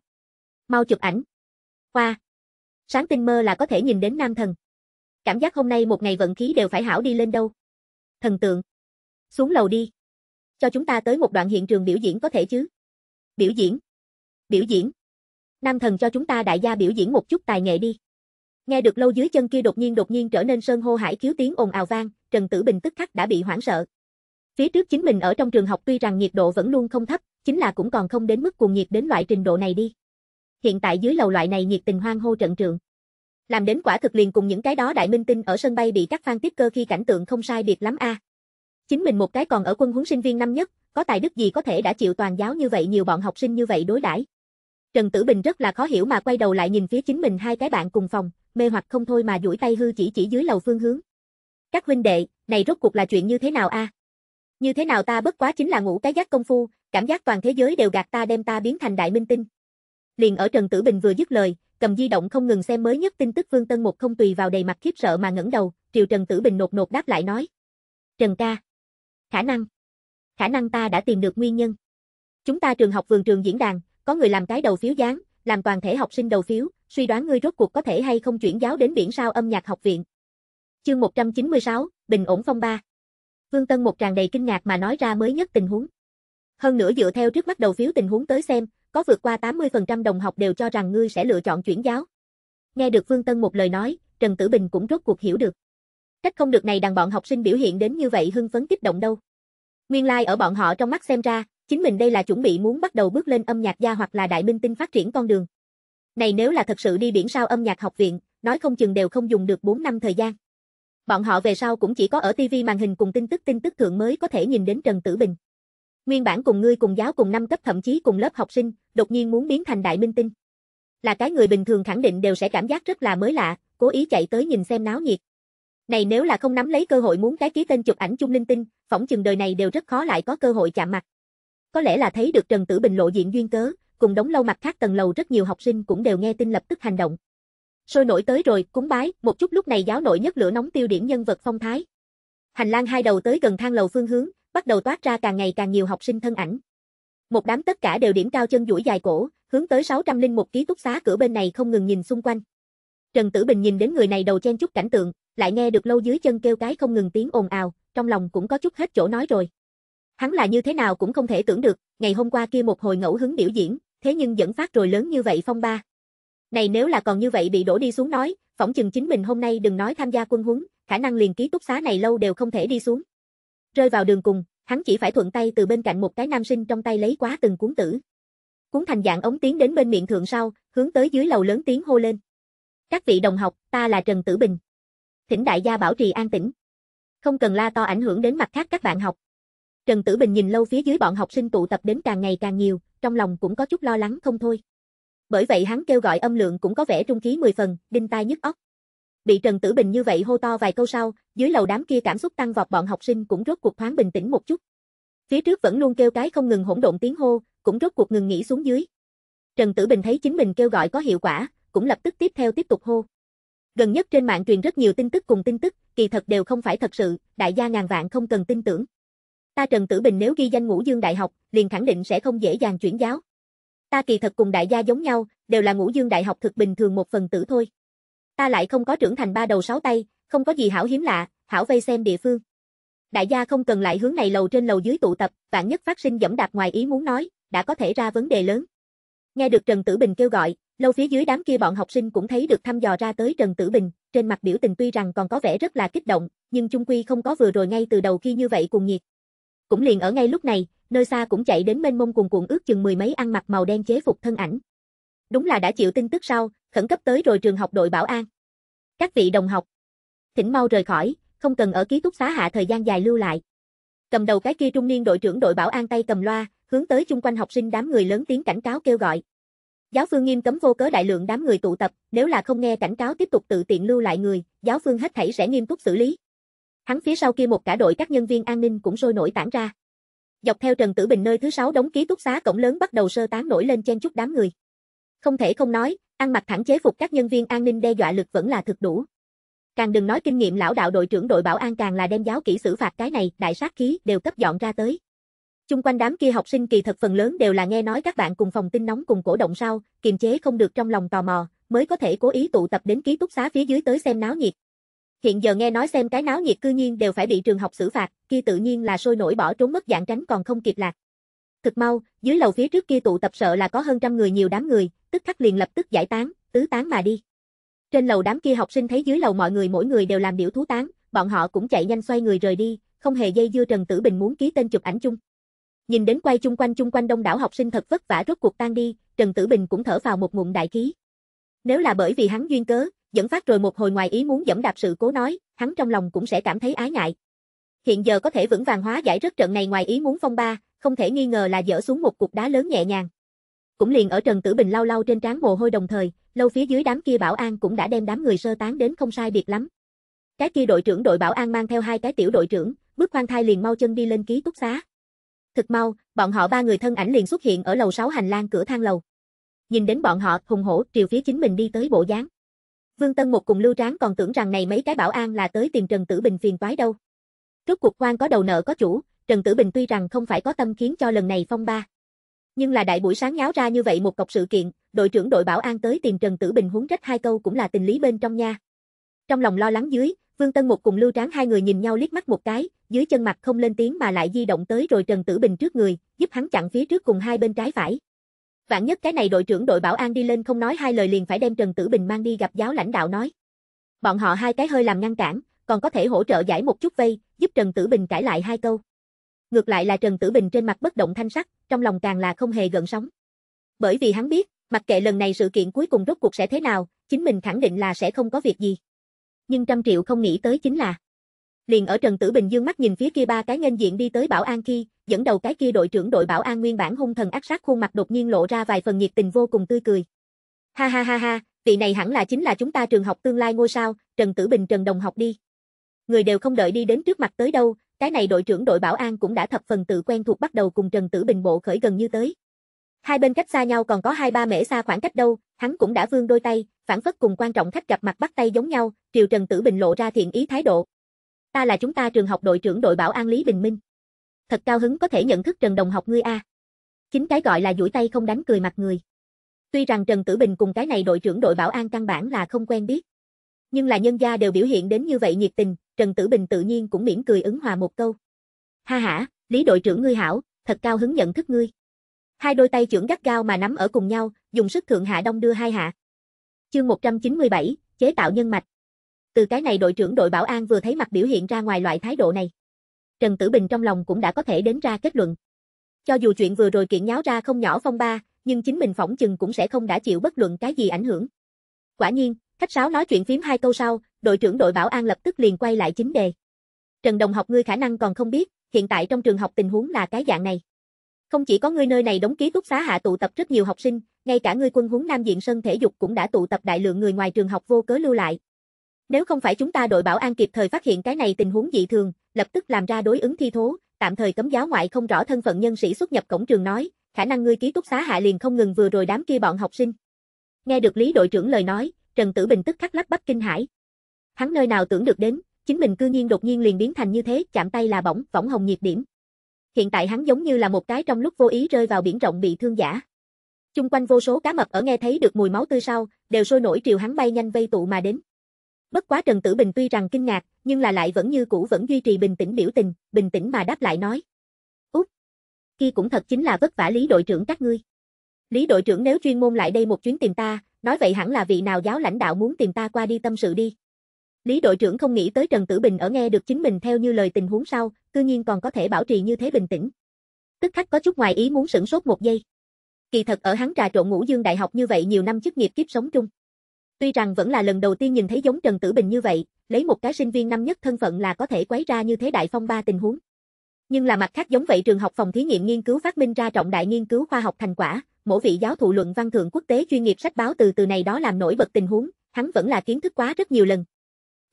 Mau chụp ảnh. khoa Sáng tinh mơ là có thể nhìn đến nam thần. Cảm giác hôm nay một ngày vận khí đều phải hảo đi lên đâu. Thần tượng. Xuống lầu đi. Cho chúng ta tới một đoạn hiện trường biểu diễn có thể chứ? Biểu diễn? Biểu diễn? Nam thần cho chúng ta đại gia biểu diễn một chút tài nghệ đi. Nghe được lâu dưới chân kia đột nhiên đột nhiên trở nên sơn hô hải khiếu tiếng ồn ào vang, Trần Tử Bình tức khắc đã bị hoảng sợ. Phía trước chính mình ở trong trường học tuy rằng nhiệt độ vẫn luôn không thấp, chính là cũng còn không đến mức cuồng nhiệt đến loại trình độ này đi. Hiện tại dưới lầu loại này nhiệt tình hoang hô trận trường. Làm đến quả thực liền cùng những cái đó đại minh tinh ở sân bay bị các fan tiếp cơ khi cảnh tượng không sai biệt lắm a. À. Chính mình một cái còn ở quân huấn sinh viên năm nhất, có tài đức gì có thể đã chịu toàn giáo như vậy nhiều bọn học sinh như vậy đối đãi. Trần Tử Bình rất là khó hiểu mà quay đầu lại nhìn phía chính mình hai cái bạn cùng phòng, mê hoặc không thôi mà duỗi tay hư chỉ chỉ dưới lầu phương hướng. Các huynh đệ, này rốt cuộc là chuyện như thế nào a? Như thế nào ta bất quá chính là ngủ cái giác công phu, cảm giác toàn thế giới đều gạt ta đem ta biến thành đại minh tinh. Liền ở Trần Tử Bình vừa dứt lời, cầm di động không ngừng xem mới nhất tin tức Vương Tân một không tùy vào đầy mặt khiếp sợ mà ngẩng đầu, Triều Trần Tử Bình nột nột đáp lại nói: "Trần ca." Khả năng. Khả năng ta đã tìm được nguyên nhân. Chúng ta trường học vườn trường diễn đàn, có người làm cái đầu phiếu dán, làm toàn thể học sinh đầu phiếu, suy đoán ngươi rốt cuộc có thể hay không chuyển giáo đến biển sao âm nhạc học viện. Chương 196, Bình ổn phong ba. Vương Tân một tràn đầy kinh ngạc mà nói ra mới nhất tình huống. Hơn nữa dựa theo trước mắt đầu phiếu tình huống tới xem, có vượt qua 80% đồng học đều cho rằng ngươi sẽ lựa chọn chuyển giáo. Nghe được Vương Tân một lời nói, Trần Tử Bình cũng rốt cuộc hiểu được cách không được này đàn bọn học sinh biểu hiện đến như vậy hưng phấn kích động đâu. Nguyên lai like ở bọn họ trong mắt xem ra, chính mình đây là chuẩn bị muốn bắt đầu bước lên âm nhạc gia hoặc là đại minh tinh phát triển con đường. Này nếu là thật sự đi biển sao âm nhạc học viện, nói không chừng đều không dùng được 4 năm thời gian. Bọn họ về sau cũng chỉ có ở TV màn hình cùng tin tức tin tức thượng mới có thể nhìn đến Trần Tử Bình. Nguyên bản cùng ngươi cùng giáo cùng năm cấp thậm chí cùng lớp học sinh, đột nhiên muốn biến thành đại minh tinh. Là cái người bình thường khẳng định đều sẽ cảm giác rất là mới lạ, cố ý chạy tới nhìn xem náo nhiệt, này nếu là không nắm lấy cơ hội muốn cái ký tên chụp ảnh chung linh tinh, phỏng chừng đời này đều rất khó lại có cơ hội chạm mặt. Có lẽ là thấy được Trần Tử Bình lộ diện duyên cớ, cùng đống lâu mặt khác tầng lầu rất nhiều học sinh cũng đều nghe tin lập tức hành động. Sôi nổi tới rồi, cúng bái, một chút lúc này giáo nội nhất lửa nóng tiêu điểm nhân vật phong thái. Hành lang hai đầu tới gần thang lầu phương hướng, bắt đầu toát ra càng ngày càng nhiều học sinh thân ảnh. Một đám tất cả đều điểm cao chân duỗi dài cổ, hướng tới 601 ký túc xá cửa bên này không ngừng nhìn xung quanh. Trần Tử Bình nhìn đến người này đầu chen chút cảnh tượng, lại nghe được lâu dưới chân kêu cái không ngừng tiếng ồn ào, trong lòng cũng có chút hết chỗ nói rồi. Hắn là như thế nào cũng không thể tưởng được, ngày hôm qua kia một hồi ngẫu hứng biểu diễn, thế nhưng dẫn phát rồi lớn như vậy phong ba. Này nếu là còn như vậy bị đổ đi xuống nói, phỏng chừng chính mình hôm nay đừng nói tham gia quân huấn, khả năng liền ký túc xá này lâu đều không thể đi xuống. Rơi vào đường cùng, hắn chỉ phải thuận tay từ bên cạnh một cái nam sinh trong tay lấy quá từng cuốn tử. Cuốn thành dạng ống tiến đến bên miệng thượng sau, hướng tới dưới lầu lớn tiếng hô lên. Các vị đồng học, ta là Trần Tử Bình thỉnh đại gia bảo trì an tĩnh. Không cần la to ảnh hưởng đến mặt khác các bạn học. Trần Tử Bình nhìn lâu phía dưới bọn học sinh tụ tập đến càng ngày càng nhiều, trong lòng cũng có chút lo lắng không thôi. Bởi vậy hắn kêu gọi âm lượng cũng có vẻ trung khí 10 phần, đinh tai nhức óc. Bị Trần Tử Bình như vậy hô to vài câu sau, dưới lầu đám kia cảm xúc tăng vọt bọn học sinh cũng rốt cuộc thoáng bình tĩnh một chút. Phía trước vẫn luôn kêu cái không ngừng hỗn độn tiếng hô, cũng rốt cuộc ngừng nghỉ xuống dưới. Trần Tử Bình thấy chính mình kêu gọi có hiệu quả, cũng lập tức tiếp theo tiếp tục hô. Gần nhất trên mạng truyền rất nhiều tin tức cùng tin tức, kỳ thật đều không phải thật sự, đại gia ngàn vạn không cần tin tưởng. Ta Trần Tử Bình nếu ghi danh Ngũ Dương Đại học, liền khẳng định sẽ không dễ dàng chuyển giáo. Ta kỳ thật cùng đại gia giống nhau, đều là Ngũ Dương Đại học thực bình thường một phần tử thôi. Ta lại không có trưởng thành ba đầu sáu tay, không có gì hảo hiếm lạ, hảo vây xem địa phương. Đại gia không cần lại hướng này lầu trên lầu dưới tụ tập, vạn nhất phát sinh dẫm đạp ngoài ý muốn nói, đã có thể ra vấn đề lớn. Nghe được Trần Tử Bình kêu gọi, Lâu phía dưới đám kia bọn học sinh cũng thấy được thăm dò ra tới Trần Tử Bình, trên mặt biểu tình tuy rằng còn có vẻ rất là kích động, nhưng chung quy không có vừa rồi ngay từ đầu khi như vậy cùng nhiệt. Cũng liền ở ngay lúc này, nơi xa cũng chạy đến mênh mông cùng cuộn ước chừng mười mấy ăn mặc màu đen chế phục thân ảnh. Đúng là đã chịu tin tức sau, khẩn cấp tới rồi trường học đội bảo an. Các vị đồng học, thỉnh mau rời khỏi, không cần ở ký túc xá hạ thời gian dài lưu lại. Cầm đầu cái kia trung niên đội trưởng đội bảo an tay cầm loa, hướng tới chung quanh học sinh đám người lớn tiếng cảnh cáo kêu gọi. Giáo phương nghiêm cấm vô cớ đại lượng đám người tụ tập, nếu là không nghe cảnh cáo tiếp tục tự tiện lưu lại người, giáo phương hết thảy sẽ nghiêm túc xử lý. Hắn phía sau kia một cả đội các nhân viên an ninh cũng sôi nổi tản ra. Dọc theo Trần Tử Bình nơi thứ sáu đóng ký túc xá cổng lớn bắt đầu sơ tán nổi lên chen chúc đám người. Không thể không nói, ăn mặc thẳng chế phục các nhân viên an ninh đe dọa lực vẫn là thực đủ. Càng đừng nói kinh nghiệm lão đạo đội trưởng đội bảo an càng là đem giáo kỹ xử phạt cái này, đại sát khí đều cấp dọn ra tới. Chung quanh đám kia học sinh kỳ thật phần lớn đều là nghe nói các bạn cùng phòng tin nóng cùng cổ động sau, kiềm chế không được trong lòng tò mò, mới có thể cố ý tụ tập đến ký túc xá phía dưới tới xem náo nhiệt. Hiện giờ nghe nói xem cái náo nhiệt cư nhiên đều phải bị trường học xử phạt, kia tự nhiên là sôi nổi bỏ trốn mất dạng tránh còn không kịp lạc. Thực mau, dưới lầu phía trước kia tụ tập sợ là có hơn trăm người nhiều đám người, tức khắc liền lập tức giải tán, tứ tán mà đi. Trên lầu đám kia học sinh thấy dưới lầu mọi người mỗi người đều làm điểu thú tán, bọn họ cũng chạy nhanh xoay người rời đi, không hề dây dưa Trần Tử Bình muốn ký tên chụp ảnh chung. Nhìn đến quay chung quanh chung quanh đông đảo học sinh thật vất vả rốt cuộc tan đi, Trần Tử Bình cũng thở vào một ngụm đại khí. Nếu là bởi vì hắn duyên cớ, dẫn phát rồi một hồi ngoài ý muốn dẫm đạp sự cố nói, hắn trong lòng cũng sẽ cảm thấy ái ngại. Hiện giờ có thể vững vàng hóa giải rất trận này ngoài ý muốn phong ba, không thể nghi ngờ là dỡ xuống một cục đá lớn nhẹ nhàng. Cũng liền ở Trần Tử Bình lau lau trên trán mồ hôi đồng thời, lâu phía dưới đám kia bảo an cũng đã đem đám người sơ tán đến không sai biệt lắm. Cái kia đội trưởng đội bảo an mang theo hai cái tiểu đội trưởng, bước khoan thai liền mau chân đi lên ký túc xá. Thực mau, bọn họ ba người thân ảnh liền xuất hiện ở lầu 6 hành lang cửa thang lầu. Nhìn đến bọn họ, hùng hổ triều phía chính mình đi tới bộ dáng. Vương Tân một cùng Lưu Tráng còn tưởng rằng này mấy cái bảo an là tới tìm Trần Tử Bình phiền toái đâu. Rốt cuộc quan có đầu nợ có chủ, Trần Tử Bình tuy rằng không phải có tâm khiến cho lần này phong ba. Nhưng là đại buổi sáng nháo ra như vậy một cọc sự kiện, đội trưởng đội bảo an tới tìm Trần Tử Bình huống trách hai câu cũng là tình lý bên trong nha. Trong lòng lo lắng dưới, Vương Tân một cùng Lưu Tráng hai người nhìn nhau liếc mắt một cái, dưới chân mặt không lên tiếng mà lại di động tới rồi Trần Tử Bình trước người, giúp hắn chặn phía trước cùng hai bên trái phải. Vạn nhất cái này đội trưởng đội bảo an đi lên không nói hai lời liền phải đem Trần Tử Bình mang đi gặp giáo lãnh đạo nói. Bọn họ hai cái hơi làm ngăn cản, còn có thể hỗ trợ giải một chút vây, giúp Trần Tử Bình cãi lại hai câu. Ngược lại là Trần Tử Bình trên mặt bất động thanh sắc, trong lòng càng là không hề gợn sóng. Bởi vì hắn biết, mặc kệ lần này sự kiện cuối cùng rốt cuộc sẽ thế nào, chính mình khẳng định là sẽ không có việc gì. Nhưng trăm triệu không nghĩ tới chính là Liền ở Trần Tử Bình dương mắt nhìn phía kia ba cái nghênh diện đi tới bảo an khi, dẫn đầu cái kia đội trưởng đội bảo an nguyên bản hung thần ác sát khuôn mặt đột nhiên lộ ra vài phần nhiệt tình vô cùng tươi cười. Ha ha ha ha, vị này hẳn là chính là chúng ta trường học tương lai ngôi sao, Trần Tử Bình Trần Đồng học đi. Người đều không đợi đi đến trước mặt tới đâu, cái này đội trưởng đội bảo an cũng đã thập phần tự quen thuộc bắt đầu cùng Trần Tử Bình bộ khởi gần như tới. Hai bên cách xa nhau còn có hai ba mễ xa khoảng cách đâu, hắn cũng đã vươn đôi tay, phản phất cùng quan trọng khách gặp mặt bắt tay giống nhau, triều Trần Tử Bình lộ ra thiện ý thái độ. Ta là chúng ta trường học đội trưởng đội bảo an Lý Bình Minh. Thật cao hứng có thể nhận thức Trần Đồng học ngươi a. Chính cái gọi là duỗi tay không đánh cười mặt người. Tuy rằng Trần Tử Bình cùng cái này đội trưởng đội bảo an căn bản là không quen biết. Nhưng là nhân gia đều biểu hiện đến như vậy nhiệt tình, Trần Tử Bình tự nhiên cũng miễn cười ứng hòa một câu. Ha ha, Lý đội trưởng ngươi hảo, thật cao hứng nhận thức ngươi. Hai đôi tay trưởng gắt gao mà nắm ở cùng nhau, dùng sức thượng hạ đông đưa hai hạ. Chương 197, chế tạo nhân mạch, từ cái này đội trưởng đội bảo an vừa thấy mặt biểu hiện ra ngoài loại thái độ này. Trần Tử Bình trong lòng cũng đã có thể đến ra kết luận. Cho dù chuyện vừa rồi kiện nháo ra không nhỏ phong ba, nhưng chính mình phỏng chừng cũng sẽ không đã chịu bất luận cái gì ảnh hưởng. Quả nhiên, khách sáo nói chuyện phím hai câu sau, đội trưởng đội bảo an lập tức liền quay lại chính đề. Trần Đồng học ngươi khả năng còn không biết, hiện tại trong trường học tình huống là cái dạng này. Không chỉ có ngươi nơi này đóng ký túc xá hạ tụ tập rất nhiều học sinh, ngay cả ngươi quân huấn nam diện sân thể dục cũng đã tụ tập đại lượng người ngoài trường học vô cớ lưu lại, nếu không phải chúng ta đội bảo an kịp thời phát hiện cái này tình huống dị thường, lập tức làm ra đối ứng thi thố, tạm thời cấm giáo ngoại không rõ thân phận nhân sĩ xuất nhập cổng trường nói, khả năng ngươi ký túc xá hạ liền không ngừng vừa rồi đám kia bọn học sinh. Nghe được Lý đội trưởng lời nói, Trần Tử Bình tức khắc lắp bắp kinh hãi. Hắn nơi nào tưởng được đến, chính mình cư nhiên đột nhiên liền biến thành như thế, chạm tay là bỗng võng hồng nhiệt điểm. Hiện tại hắn giống như là một cái trong lúc vô ý rơi vào biển rộng bị thương giả. Chung quanh vô số cá mập ở nghe thấy được mùi máu tươi sau, đều sôi nổi triều hắn bay nhanh vây tụ mà đến. Bất quá Trần Tử Bình tuy rằng kinh ngạc, nhưng là lại vẫn như cũ vẫn duy trì bình tĩnh biểu tình, bình tĩnh mà đáp lại nói. Úc! Kia cũng thật chính là vất vả Lý đội trưởng các ngươi. Lý đội trưởng nếu chuyên môn lại đây một chuyến tìm ta, nói vậy hẳn là vị nào giáo lãnh đạo muốn tìm ta qua đi tâm sự đi. Lý đội trưởng không nghĩ tới Trần Tử Bình ở nghe được chính mình theo như lời tình huống sau, cư nhiên còn có thể bảo trì như thế bình tĩnh. Tức khắc có chút ngoài ý muốn sửng sốt một giây. Kỳ thật ở hắn trà trộn ngũ dương đại học như vậy nhiều năm chức nghiệp kiếp sống chung. Tuy rằng vẫn là lần đầu tiên nhìn thấy giống Trần Tử Bình như vậy, lấy một cái sinh viên năm nhất thân phận là có thể quấy ra như thế đại phong ba tình huống. Nhưng là mặt khác giống vậy trường học phòng thí nghiệm nghiên cứu phát minh ra trọng đại nghiên cứu khoa học thành quả, mỗi vị giáo thụ luận văn thượng quốc tế chuyên nghiệp sách báo từ từ này đó làm nổi bật tình huống, hắn vẫn là kiến thức quá rất nhiều lần.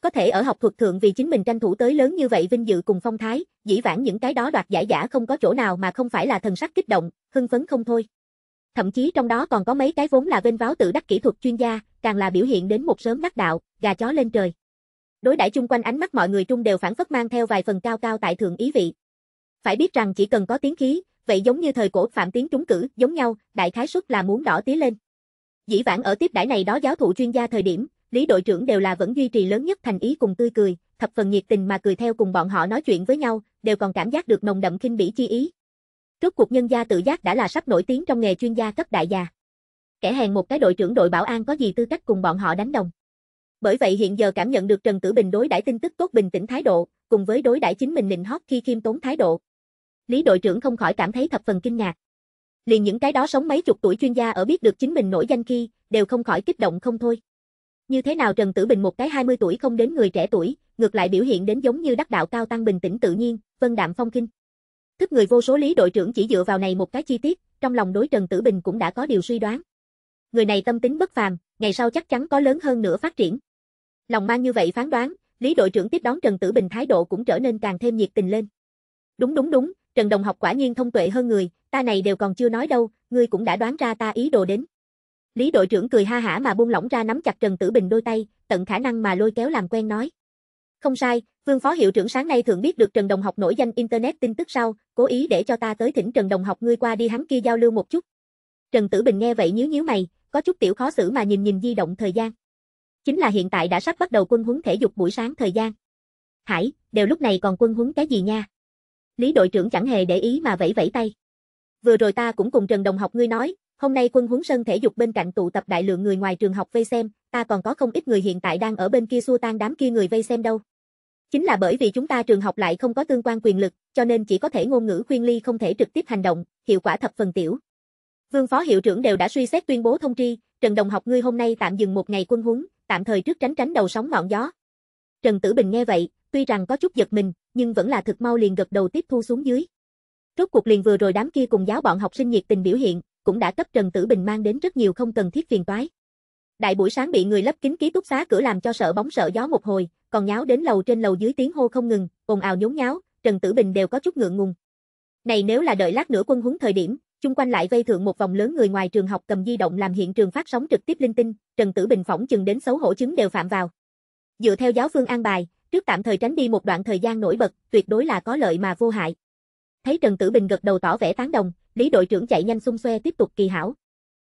Có thể ở học thuật thượng vì chính mình tranh thủ tới lớn như vậy vinh dự cùng phong thái, dĩ vãng những cái đó đoạt giải giả không có chỗ nào mà không phải là thần sắc kích động, hưng phấn không thôi. Thậm chí trong đó còn có mấy cái vốn là vênh váo tự đắc kỹ thuật chuyên gia, càng là biểu hiện đến một sớm đắc đạo, gà chó lên trời. Đối đãi chung quanh ánh mắt mọi người trung đều phản phất mang theo vài phần cao cao tại thượng ý vị. Phải biết rằng chỉ cần có tiếng khí, vậy giống như thời cổ phạm tiếng trúng cử, giống nhau, đại khái suất là muốn đỏ tí lên. Dĩ vãng ở tiếp đãi này đó giáo thụ chuyên gia thời điểm, Lý đội trưởng đều là vẫn duy trì lớn nhất thành ý cùng tươi cười, thập phần nhiệt tình mà cười theo cùng bọn họ nói chuyện với nhau, đều còn cảm giác được nồng đậm kinh bỉ chi ý. Trước cuộc nhân gia tự giác đã là sắp nổi tiếng trong nghề chuyên gia cấp đại gia. Kẻ hèn một cái đội trưởng đội bảo an có gì tư cách cùng bọn họ đánh đồng. Bởi vậy hiện giờ cảm nhận được Trần Tử Bình đối đãi tin tức tốt bình tĩnh thái độ, cùng với đối đãi chính mình nịnh hót khi khiêm tốn thái độ. Lý đội trưởng không khỏi cảm thấy thập phần kinh ngạc. Liền những cái đó sống mấy chục tuổi chuyên gia ở biết được chính mình nổi danh khi, đều không khỏi kích động không thôi. Như thế nào Trần Tử Bình một cái 20 tuổi không đến người trẻ tuổi, ngược lại biểu hiện đến giống như đắc đạo cao tăng bình tĩnh tự nhiên, vân đạm phong kinh. Thức người vô số lý đội trưởng chỉ dựa vào này một cái chi tiết, trong lòng đối Trần Tử Bình cũng đã có điều suy đoán. Người này tâm tính bất phàm, ngày sau chắc chắn có lớn hơn nữa phát triển. Lòng mang như vậy phán đoán, Lý đội trưởng tiếp đón Trần Tử Bình thái độ cũng trở nên càng thêm nhiệt tình lên. Đúng đúng đúng, Trần Đồng học quả nhiên thông tuệ hơn người, ta này đều còn chưa nói đâu, ngươi cũng đã đoán ra ta ý đồ đến. Lý đội trưởng cười ha hả mà buông lỏng ra nắm chặt Trần Tử Bình đôi tay, tận khả năng mà lôi kéo làm quen nói. Không sai, Vương phó hiệu trưởng sáng nay thường biết được Trần Đồng học nổi danh internet tin tức sau, cố ý để cho ta tới thỉnh Trần Đồng học ngươi qua đi hắn kia giao lưu một chút. Trần Tử Bình nghe vậy nhíu nhíu mày, có chút tiểu khó xử mà nhìn nhìn di động thời gian. Chính là hiện tại đã sắp bắt đầu quân huấn thể dục buổi sáng thời gian. Hải, đều lúc này còn quân huấn cái gì nha? Lý đội trưởng chẳng hề để ý mà vẫy vẫy tay. Vừa rồi ta cũng cùng Trần Đồng học ngươi nói, hôm nay quân huấn sân thể dục bên cạnh tụ tập đại lượng người ngoài trường học vây xem, ta còn có không ít người hiện tại đang ở bên kia xua tan đám kia người vây xem đâu. Chính là bởi vì chúng ta trường học lại không có tương quan quyền lực, cho nên chỉ có thể ngôn ngữ khuyên ly không thể trực tiếp hành động, hiệu quả thập phần tiểu. Vương phó hiệu trưởng đều đã suy xét tuyên bố thông tri, Trần Đồng học ngươi hôm nay tạm dừng một ngày quân huấn, tạm thời trước tránh tránh đầu sóng ngọn gió. Trần Tử Bình nghe vậy, tuy rằng có chút giật mình, nhưng vẫn là thực mau liền gật đầu tiếp thu xuống dưới. Rốt cuộc liền vừa rồi đám kia cùng giáo bọn học sinh nhiệt tình biểu hiện, cũng đã cấp Trần Tử Bình mang đến rất nhiều không cần thiết phiền toái. Đại buổi sáng bị người lấp kín ký túc xá cửa làm cho sợ bóng sợ gió một hồi, còn nháo đến lầu trên lầu dưới tiếng hô không ngừng, ồn ào nhốn nháo, Trần Tử Bình đều có chút ngượng ngùng. Này nếu là đợi lát nữa quân huống thời điểm, chung quanh lại vây thượng một vòng lớn người ngoài trường học cầm di động làm hiện trường phát sóng trực tiếp linh tinh, Trần Tử Bình phỏng chừng đến xấu hổ chứng đều phạm vào. Dựa theo giáo phương an bài, trước tạm thời tránh đi một đoạn thời gian nổi bật, tuyệt đối là có lợi mà vô hại. Thấy Trần Tử Bình gật đầu tỏ vẻ tán đồng, Lý đội trưởng chạy nhanh xung xoe tiếp tục kỳ hảo,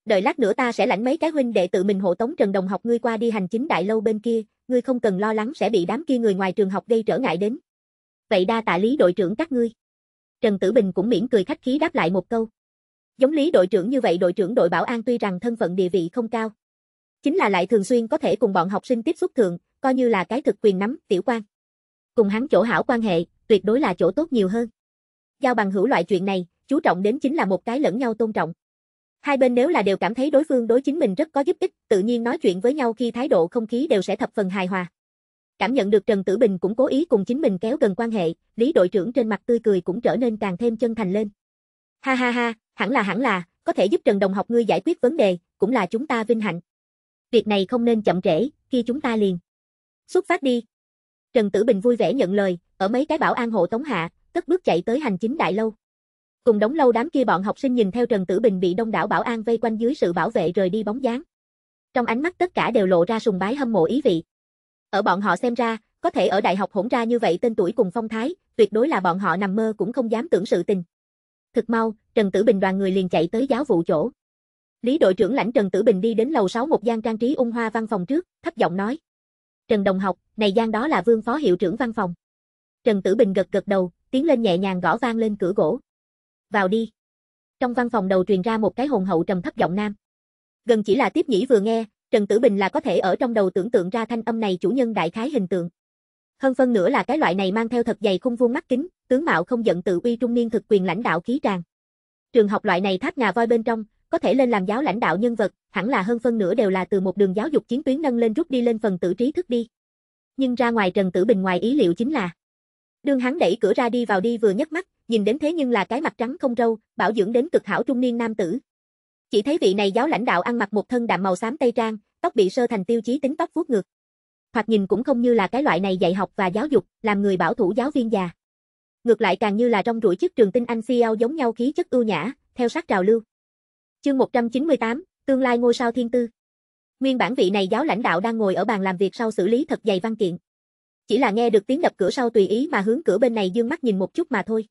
Đợi lát nữa ta sẽ lãnh mấy cái huynh đệ tự mình hộ tống Trần Đồng học ngươi qua đi hành chính đại lâu bên kia, ngươi không cần lo lắng sẽ bị đám kia người ngoài trường học gây trở ngại đến. Vậy đa tạ lý đội trưởng các ngươi. Trần Tử Bình cũng miễn cười khách khí đáp lại một câu. Giống lý đội trưởng như vậy đội trưởng đội bảo an tuy rằng thân phận địa vị không cao. Chính là lại thường xuyên có thể cùng bọn học sinh tiếp xúc thường, coi như là cái thực quyền nắm, tiểu quan. Cùng hắn chỗ hảo quan hệ, tuyệt đối là chỗ tốt nhiều hơn. Giao bằng hữu loại chuyện này, chú trọng đến chính là một cái lẫn nhau tôn trọng. Hai bên nếu là đều cảm thấy đối phương đối chính mình rất có giúp ích, tự nhiên nói chuyện với nhau khi thái độ không khí đều sẽ thập phần hài hòa. Cảm nhận được Trần Tử Bình cũng cố ý cùng chính mình kéo gần quan hệ, Lý đội trưởng trên mặt tươi cười cũng trở nên càng thêm chân thành lên. Ha ha ha, hẳn là hẳn là, có thể giúp Trần đồng học ngươi giải quyết vấn đề, cũng là chúng ta vinh hạnh. Việc này không nên chậm trễ, khi chúng ta liền xuất phát đi. Trần Tử Bình vui vẻ nhận lời, ở mấy cái bảo an hộ tống hạ, cất bước chạy tới hành chính đại lâu. Cùng đóng lâu đám kia bọn học sinh nhìn theo Trần Tử Bình bị đông đảo bảo an vây quanh dưới sự bảo vệ rời đi bóng dáng. Trong ánh mắt tất cả đều lộ ra sùng bái hâm mộ ý vị. Ở bọn họ xem ra, có thể ở đại học hỗn ra như vậy tên tuổi cùng phong thái, tuyệt đối là bọn họ nằm mơ cũng không dám tưởng sự tình. Thực mau, Trần Tử Bình đoàn người liền chạy tới giáo vụ chỗ. Lý đội trưởng lãnh Trần Tử Bình đi đến lầu 6 một gian trang trí ung hoa văn phòng trước, thấp giọng nói: "Trần đồng học, này gian đó là Vương phó hiệu trưởng văn phòng." Trần Tử Bình gật gật đầu, tiến lên nhẹ nhàng gõ vang lên cửa gỗ vào đi. Trong văn phòng đầu truyền ra một cái hồn hậu trầm thấp giọng nam. Gần chỉ là tiếp nhĩ vừa nghe, Trần Tử Bình là có thể ở trong đầu tưởng tượng ra thanh âm này chủ nhân đại khái hình tượng. Hơn phân nữa là cái loại này mang theo thật dày khung vuông mắt kính, tướng mạo không giận tự uy trung niên thực quyền lãnh đạo khí tràng Trường học loại này tháp ngà voi bên trong, có thể lên làm giáo lãnh đạo nhân vật, hẳn là hơn phân nữa đều là từ một đường giáo dục chiến tuyến nâng lên rút đi lên phần tử trí thức đi. Nhưng ra ngoài Trần Tử Bình ngoài ý liệu chính là, đường hắn đẩy cửa ra đi vào đi vừa nhấc mắt, nhìn đến thế nhưng là cái mặt trắng không râu, bảo dưỡng đến cực hảo trung niên nam tử. Chỉ thấy vị này giáo lãnh đạo ăn mặc một thân đạm màu xám tây trang, tóc bị sơ thành tiêu chí tính tóc vuốt ngược. Hoặc nhìn cũng không như là cái loại này dạy học và giáo dục, làm người bảo thủ giáo viên già. Ngược lại càng như là trong rủi chiếc trường tinh anh CEO giống nhau khí chất ưu nhã, theo sát trào lưu. Chương 198, tương lai ngôi sao thiên tư. Nguyên bản vị này giáo lãnh đạo đang ngồi ở bàn làm việc sau xử lý thật dày văn kiện. Chỉ là nghe được tiếng đập cửa sau tùy ý mà hướng cửa bên này dương mắt nhìn một chút mà thôi.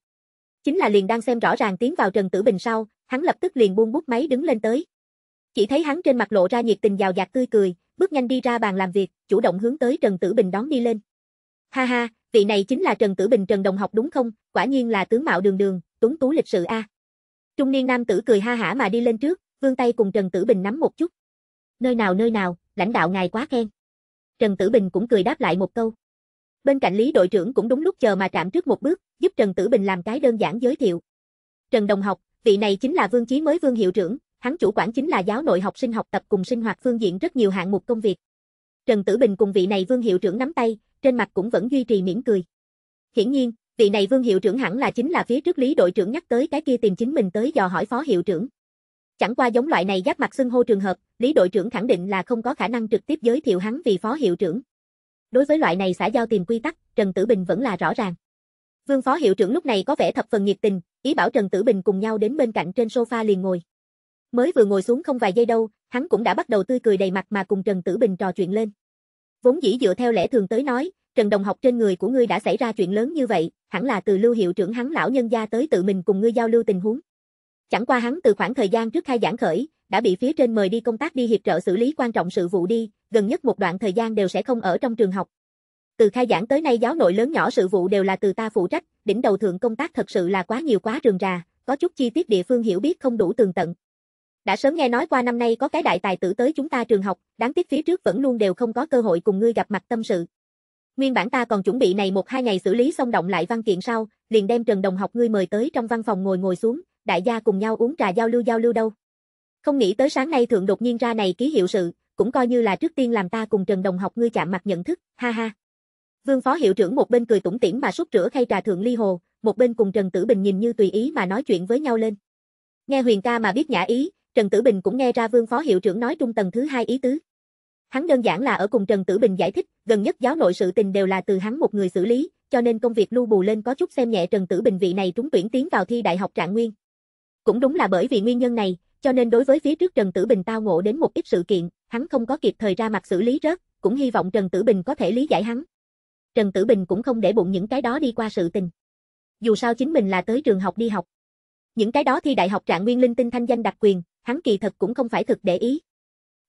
Chính là liền đang xem rõ ràng tiến vào Trần Tử Bình sau, hắn lập tức liền buông bút máy đứng lên tới. Chỉ thấy hắn trên mặt lộ ra nhiệt tình giàu dạt tươi cười, bước nhanh đi ra bàn làm việc, chủ động hướng tới Trần Tử Bình đón đi lên. Ha ha, vị này chính là Trần Tử Bình Trần Đồng học đúng không? Quả nhiên là tướng mạo đường đường, tuấn tú lịch sự a. Trung niên nam tử cười ha hả mà đi lên trước, vươn tay cùng Trần Tử Bình nắm một chút. Nơi nào nơi nào, lãnh đạo ngài quá khen. Trần Tử Bình cũng cười đáp lại một câu. Bên cạnh Lý đội trưởng cũng đúng lúc chờ mà trạm trước một bước, giúp Trần Tử Bình làm cái đơn giản giới thiệu. Trần Đồng học, vị này chính là Vương Chí mới Vương hiệu trưởng, hắn chủ quản chính là giáo nội học sinh học tập cùng sinh hoạt phương diện rất nhiều hạng mục công việc. Trần Tử Bình cùng vị này Vương hiệu trưởng nắm tay, trên mặt cũng vẫn duy trì mỉm cười. Hiển nhiên, vị này Vương hiệu trưởng hẳn là chính là phía trước Lý đội trưởng nhắc tới cái kia tìm chính mình tới dò hỏi phó hiệu trưởng. Chẳng qua giống loại này giáp mặt xưng hô trường hợp, Lý đội trưởng khẳng định là không có khả năng trực tiếp giới thiệu hắn vì phó hiệu trưởng. Đối với loại này xã giao tìm quy tắc, Trần Tử Bình vẫn là rõ ràng. Vương phó hiệu trưởng lúc này có vẻ thập phần nhiệt tình, ý bảo Trần Tử Bình cùng nhau đến bên cạnh trên sofa liền ngồi. Mới vừa ngồi xuống không vài giây đâu, hắn cũng đã bắt đầu tươi cười đầy mặt mà cùng Trần Tử Bình trò chuyện lên. Vốn dĩ dựa theo lẽ thường tới nói, Trần Đồng học trên người của ngươi đã xảy ra chuyện lớn như vậy, hẳn là từ lưu hiệu trưởng hắn lão nhân gia tới tự mình cùng ngươi giao lưu tình huống. Chẳng qua hắn từ khoảng thời gian trước khai giảng khởi, đã bị phía trên mời đi công tác đi hiệp trợ xử lý quan trọng sự vụ đi, gần nhất một đoạn thời gian đều sẽ không ở trong trường học. Từ khai giảng tới nay giáo nội lớn nhỏ sự vụ đều là từ ta phụ trách, đỉnh đầu thượng công tác thật sự là quá nhiều quá rườm rà, có chút chi tiết địa phương hiểu biết không đủ tường tận. Đã sớm nghe nói qua năm nay có cái đại tài tử tới chúng ta trường học, đáng tiếc phía trước vẫn luôn đều không có cơ hội cùng ngươi gặp mặt tâm sự. Nguyên bản ta còn chuẩn bị này một hai ngày xử lý xong động lại văn kiện sau, liền đem Trần Đồng học ngươi mời tới trong văn phòng ngồi ngồi xuống, đại gia cùng nhau uống trà giao lưu giao lưu đâu. Không nghĩ tới sáng nay thượng đột nhiên ra này ký hiệu sự, cũng coi như là trước tiên làm ta cùng Trần Đồng học ngươi chạm mặt nhận thức, ha ha. Vương phó hiệu trưởng một bên cười tủm tỉm mà xúc rửa khay trà thượng ly hồ, một bên cùng Trần Tử Bình nhìn như tùy ý mà nói chuyện với nhau lên. Nghe Huyền ca mà biết nhã ý, Trần Tử Bình cũng nghe ra Vương phó hiệu trưởng nói trung tầng thứ hai ý tứ. Hắn đơn giản là ở cùng Trần Tử Bình giải thích, gần nhất giáo nội sự tình đều là từ hắn một người xử lý, cho nên công việc lưu bù lên có chút xem nhẹ Trần Tử Bình vị này trúng tuyển tiến vào thi đại học Trạng Nguyên. Cũng đúng là bởi vì nguyên nhân này, cho nên đối với phía trước Trần Tử Bình tao ngộ đến một ít sự kiện, hắn không có kịp thời ra mặt xử lý rớt, cũng hy vọng Trần Tử Bình có thể lý giải hắn. Trần Tử Bình cũng không để bụng những cái đó đi qua sự tình. Dù sao chính mình là tới trường học đi học. Những cái đó thi đại học trạng nguyên linh tinh thanh danh đặc quyền, hắn kỳ thật cũng không phải thực để ý.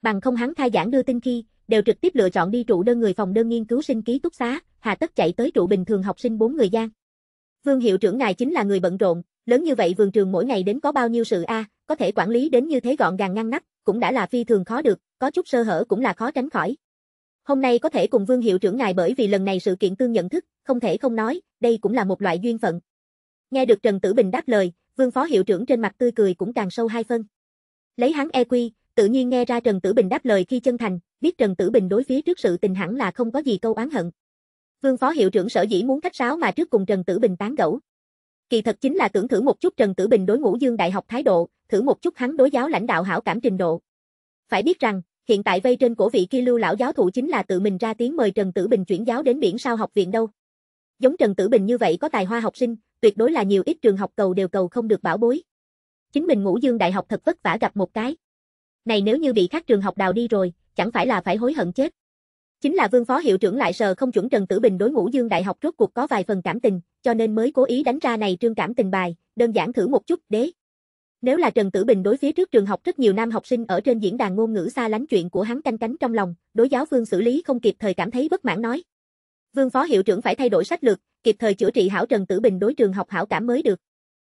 Bằng không hắn khai giảng đưa tin khi, đều trực tiếp lựa chọn đi trụ đơn người phòng đơn nghiên cứu sinh ký túc xá, hà tất chạy tới trụ bình thường học sinh bốn người gian. Vương hiệu trưởng ngài chính là người bận rộn, lớn như vậy vườn trường mỗi ngày đến có bao nhiêu sự a, có thể quản lý đến như thế gọn gàng ngăn nắp, cũng đã là phi thường khó được, có chút sơ hở cũng là khó tránh khỏi. Hôm nay có thể cùng Vương hiệu trưởng ngài bởi vì lần này sự kiện tương nhận thức, không thể không nói, đây cũng là một loại duyên phận. Nghe được Trần Tử Bình đáp lời, Vương phó hiệu trưởng trên mặt tươi cười cũng càng sâu hai phân. Lấy hắn EQ, tự nhiên nghe ra Trần Tử Bình đáp lời khi chân thành, biết Trần Tử Bình đối phía trước sự tình hẳn là không có gì câu oán hận. Vương phó hiệu trưởng sở dĩ muốn khách sáo mà trước cùng Trần Tử Bình tán gẫu, kỳ thật chính là tưởng thử một chút Trần Tử Bình đối ngũ dương đại học thái độ, thử một chút hắn đối giáo lãnh đạo hảo cảm trình độ. Phải biết rằng, hiện tại vây trên cổ vị kia lưu lão giáo thụ chính là tự mình ra tiếng mời Trần Tử Bình chuyển giáo đến biển sao học viện đâu. Giống Trần Tử Bình như vậy có tài hoa học sinh, tuyệt đối là nhiều ít trường học cầu đều cầu không được bảo bối. Chính mình ngũ dương đại học thật vất vả gặp một cái. Này nếu như bị khác trường học đào đi rồi, chẳng phải là phải hối hận chết. Chính là Vương phó hiệu trưởng lại sờ không chuẩn Trần Tử Bình đối Ngũ Dương Đại học rốt cuộc có vài phần cảm tình, cho nên mới cố ý đánh ra này trương cảm tình bài, đơn giản thử một chút, đế. Nếu là Trần Tử Bình đối phía trước trường học rất nhiều nam học sinh ở trên diễn đàn ngôn ngữ xa lánh chuyện của hắn canh cánh trong lòng, đối giáo Vương xử lý không kịp thời cảm thấy bất mãn nói. Vương phó hiệu trưởng phải thay đổi sách lược, kịp thời chữa trị hảo Trần Tử Bình đối trường học hảo cảm mới được.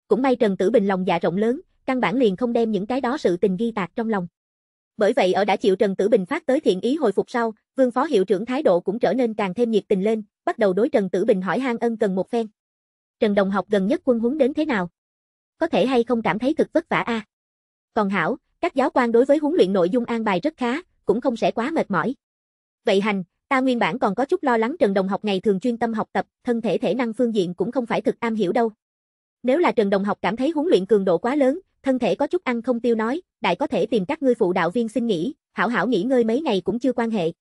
Cũng may Trần Tử Bình lòng dạ rộng lớn, căn bản liền không đem những cái đó sự tình ghi tạc trong lòng. Bởi vậy ở đã chịu Trần Tử Bình phát tới thiện ý hồi phục sau, Vương phó hiệu trưởng thái độ cũng trở nên càng thêm nhiệt tình lên, bắt đầu đối Trần Tử Bình hỏi han ân cần một phen. Trần đồng học gần nhất quân huấn đến thế nào? Có thể hay không cảm thấy thực vất vả a? À? Còn hảo, các giáo quan đối với huấn luyện nội dung an bài rất khá, cũng không sẽ quá mệt mỏi. Vậy hành, ta nguyên bản còn có chút lo lắng Trần Đồng học ngày thường chuyên tâm học tập, thân thể thể năng phương diện cũng không phải thực am hiểu đâu. Nếu là Trần Đồng học cảm thấy huấn luyện cường độ quá lớn, thân thể có chút ăn không tiêu nói, đại có thể tìm các ngươi phụ đạo viên xin nghỉ, hảo hảo nghỉ ngơi mấy ngày cũng chưa quan hệ.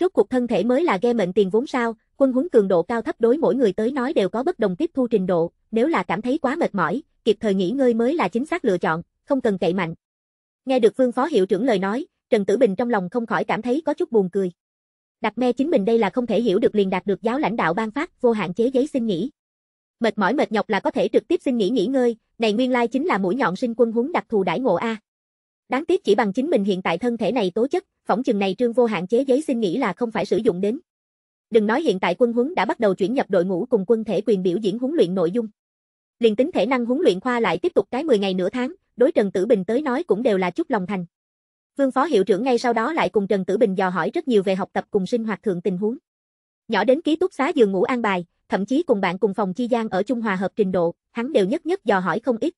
Rốt cuộc thân thể mới là ghe mệnh tiền vốn sao, quân huấn cường độ cao thấp đối mỗi người tới nói đều có bất đồng tiếp thu trình độ, nếu là cảm thấy quá mệt mỏi, kịp thời nghỉ ngơi mới là chính xác lựa chọn, không cần cậy mạnh. Nghe được Vương Phó Hiệu trưởng lời nói, Trần Tử Bình trong lòng không khỏi cảm thấy có chút buồn cười. Đặt me chính mình đây là không thể hiểu được liền đạt được giáo lãnh đạo ban phát vô hạn chế giấy xin nghỉ. Mệt mỏi mệt nhọc là có thể trực tiếp xin nghỉ nghỉ ngơi, này nguyên lai chính là mũi nhọn sinh quân huấn đặc thù đãi ngộ a. Đáng tiếc chỉ bằng chính mình hiện tại thân thể này tố chất, phỏng chừng này Trương Vô Hạn chế giấy xin nghĩ là không phải sử dụng đến. Đừng nói hiện tại quân huấn đã bắt đầu chuyển nhập đội ngũ cùng quân thể quyền biểu diễn huấn luyện nội dung. Liền tính thể năng huấn luyện khoa lại tiếp tục cái 10 ngày nửa tháng, đối Trần Tử Bình tới nói cũng đều là chút lòng thành. Vương phó hiệu trưởng ngay sau đó lại cùng Trần Tử Bình dò hỏi rất nhiều về học tập cùng sinh hoạt thường tình huống. Nhỏ đến ký túc xá giường ngủ an bài, thậm chí cùng bạn cùng phòng chi gian ở Trung Hòa hợp trình độ, hắn đều nhất nhất dò hỏi không ít.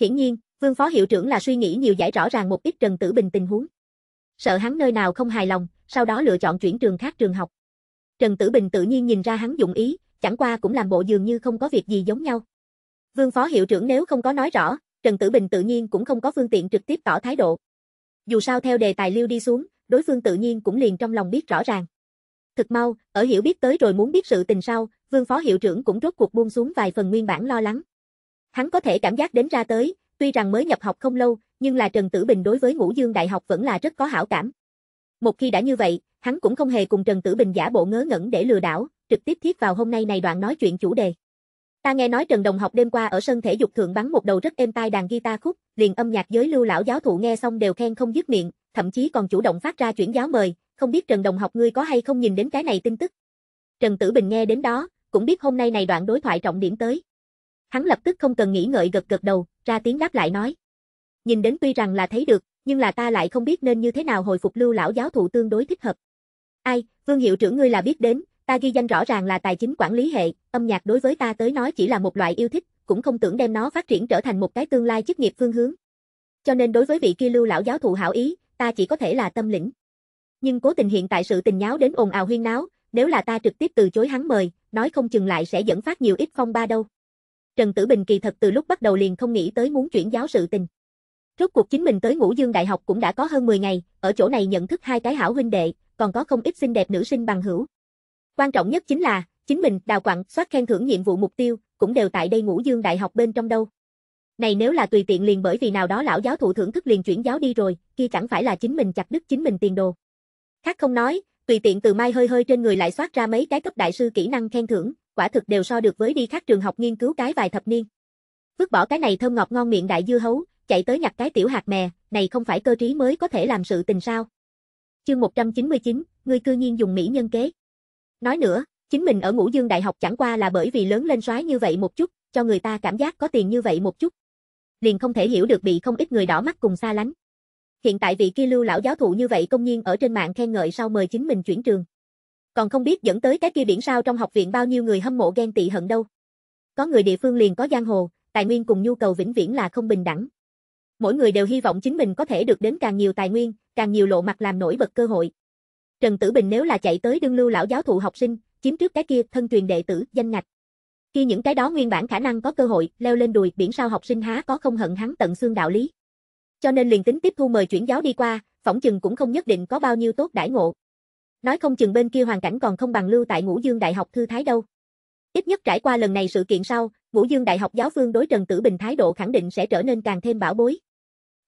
Hiển nhiên, Vương phó hiệu trưởng là suy nghĩ nhiều giải rõ ràng một ít Trần Tử Bình tình huống. Sợ hắn nơi nào không hài lòng, sau đó lựa chọn chuyển trường khác trường học. Trần Tử Bình tự nhiên nhìn ra hắn dụng ý, chẳng qua cũng làm bộ dường như không có việc gì giống nhau. Vương phó hiệu trưởng nếu không có nói rõ, Trần Tử Bình tự nhiên cũng không có phương tiện trực tiếp tỏ thái độ. Dù sao theo đề tài lưu đi xuống, đối phương tự nhiên cũng liền trong lòng biết rõ ràng. Thực mau, ở hiểu biết tới rồi muốn biết sự tình sau, Vương phó hiệu trưởng cũng rốt cuộc buông xuống vài phần nguyên bản lo lắng. Hắn có thể cảm giác đến ra tới, Tuy rằng mới nhập học không lâu, nhưng là Trần Tử Bình đối với Ngũ Dương Đại học vẫn là rất có hảo cảm. Một khi đã như vậy, hắn cũng không hề cùng Trần Tử Bình giả bộ ngớ ngẩn để lừa đảo, trực tiếp thiết vào hôm nay này đoạn nói chuyện chủ đề. Ta nghe nói Trần Đồng học đêm qua ở sân thể dục thượng bắn một đầu rất êm tai đàn guitar khúc, liền âm nhạc giới lưu lão giáo thụ nghe xong đều khen không dứt miệng, thậm chí còn chủ động phát ra chuyển giáo mời, không biết Trần Đồng học ngươi có hay không nhìn đến cái này tin tức. Trần Tử Bình nghe đến đó, cũng biết hôm nay này đoạn đối thoại trọng điểm tới hắn lập tức không cần nghĩ ngợi gật gật đầu, ra tiếng đáp lại nói. Nhìn đến tuy rằng là thấy được, nhưng là ta lại không biết nên như thế nào hồi phục lưu lão giáo thụ tương đối thích hợp. Ai, vương hiệu trưởng ngươi là biết đến, ta ghi danh rõ ràng là tài chính quản lý hệ, âm nhạc đối với ta tới nói chỉ là một loại yêu thích, cũng không tưởng đem nó phát triển trở thành một cái tương lai chức nghiệp phương hướng. Cho nên đối với vị kia lưu lão giáo thụ hảo ý, ta chỉ có thể là tâm lĩnh. Nhưng cố tình hiện tại sự tình nháo đến ồn ào huyên náo, nếu là ta trực tiếp từ chối hắn mời, nói không chừng lại sẽ dẫn phát nhiều ít phong ba đâu. Trần Tử Bình kỳ thật từ lúc bắt đầu liền không nghĩ tới muốn chuyển giáo sự tình. Rốt cuộc chính mình tới Ngũ Dương Đại học cũng đã có hơn 10 ngày, ở chỗ này nhận thức hai cái hảo huynh đệ, còn có không ít xinh đẹp nữ sinh bằng hữu. Quan trọng nhất chính là, chính mình đào quặng soát khen thưởng nhiệm vụ mục tiêu, cũng đều tại đây Ngũ Dương Đại học bên trong đâu. Này nếu là tùy tiện liền bởi vì nào đó lão giáo thụ thưởng thức liền chuyển giáo đi rồi, kia chẳng phải là chính mình chặt đứt chính mình tiền đồ. Khác không nói, tùy tiện từ mai hơi hơi trên người lại soát ra mấy cái cấp đại sư kỹ năng khen thưởng, quả thực đều so được với đi khác trường học nghiên cứu cái vài thập niên. Vứt bỏ cái này thơm ngọt ngon miệng đại dưa hấu, chạy tới nhặt cái tiểu hạt mè, này không phải cơ trí mới có thể làm sự tình sao. Chương 199, người cư nhiên dùng mỹ nhân kế. Nói nữa, chính mình ở Ngũ Dương Đại học chẳng qua là bởi vì lớn lên xoái như vậy một chút, cho người ta cảm giác có tiền như vậy một chút. Liền không thể hiểu được bị không ít người đỏ mắt cùng xa lánh. Hiện tại vị kia lưu lão giáo thụ như vậy công nhiên ở trên mạng khen ngợi sau mời chính mình chuyển trường còn không biết dẫn tới cái kia biển sao trong học viện bao nhiêu người hâm mộ ghen tị hận đâu. Có người địa phương liền có giang hồ, tài nguyên cùng nhu cầu vĩnh viễn là không bình đẳng. Mỗi người đều hy vọng chính mình có thể được đến càng nhiều tài nguyên, càng nhiều lộ mặt làm nổi bật cơ hội. Trần Tử Bình nếu là chạy tới đương lưu lão giáo thụ học sinh, chiếm trước cái kia thân truyền đệ tử danh ngạch. Khi những cái đó nguyên bản khả năng có cơ hội leo lên đùi biển sao học sinh há có không hận hắn tận xương đạo lý. Cho nên liền tính tiếp thu mời chuyển giáo đi qua, phỏng chừng cũng không nhất định có bao nhiêu tốt đãi ngộ. Nói không chừng bên kia hoàn cảnh còn không bằng lưu tại Ngũ Dương Đại học thư thái đâu. Ít nhất trải qua lần này sự kiện sau, Ngũ Dương Đại học giáo phương đối Trần Tử Bình thái độ khẳng định sẽ trở nên càng thêm bảo bối.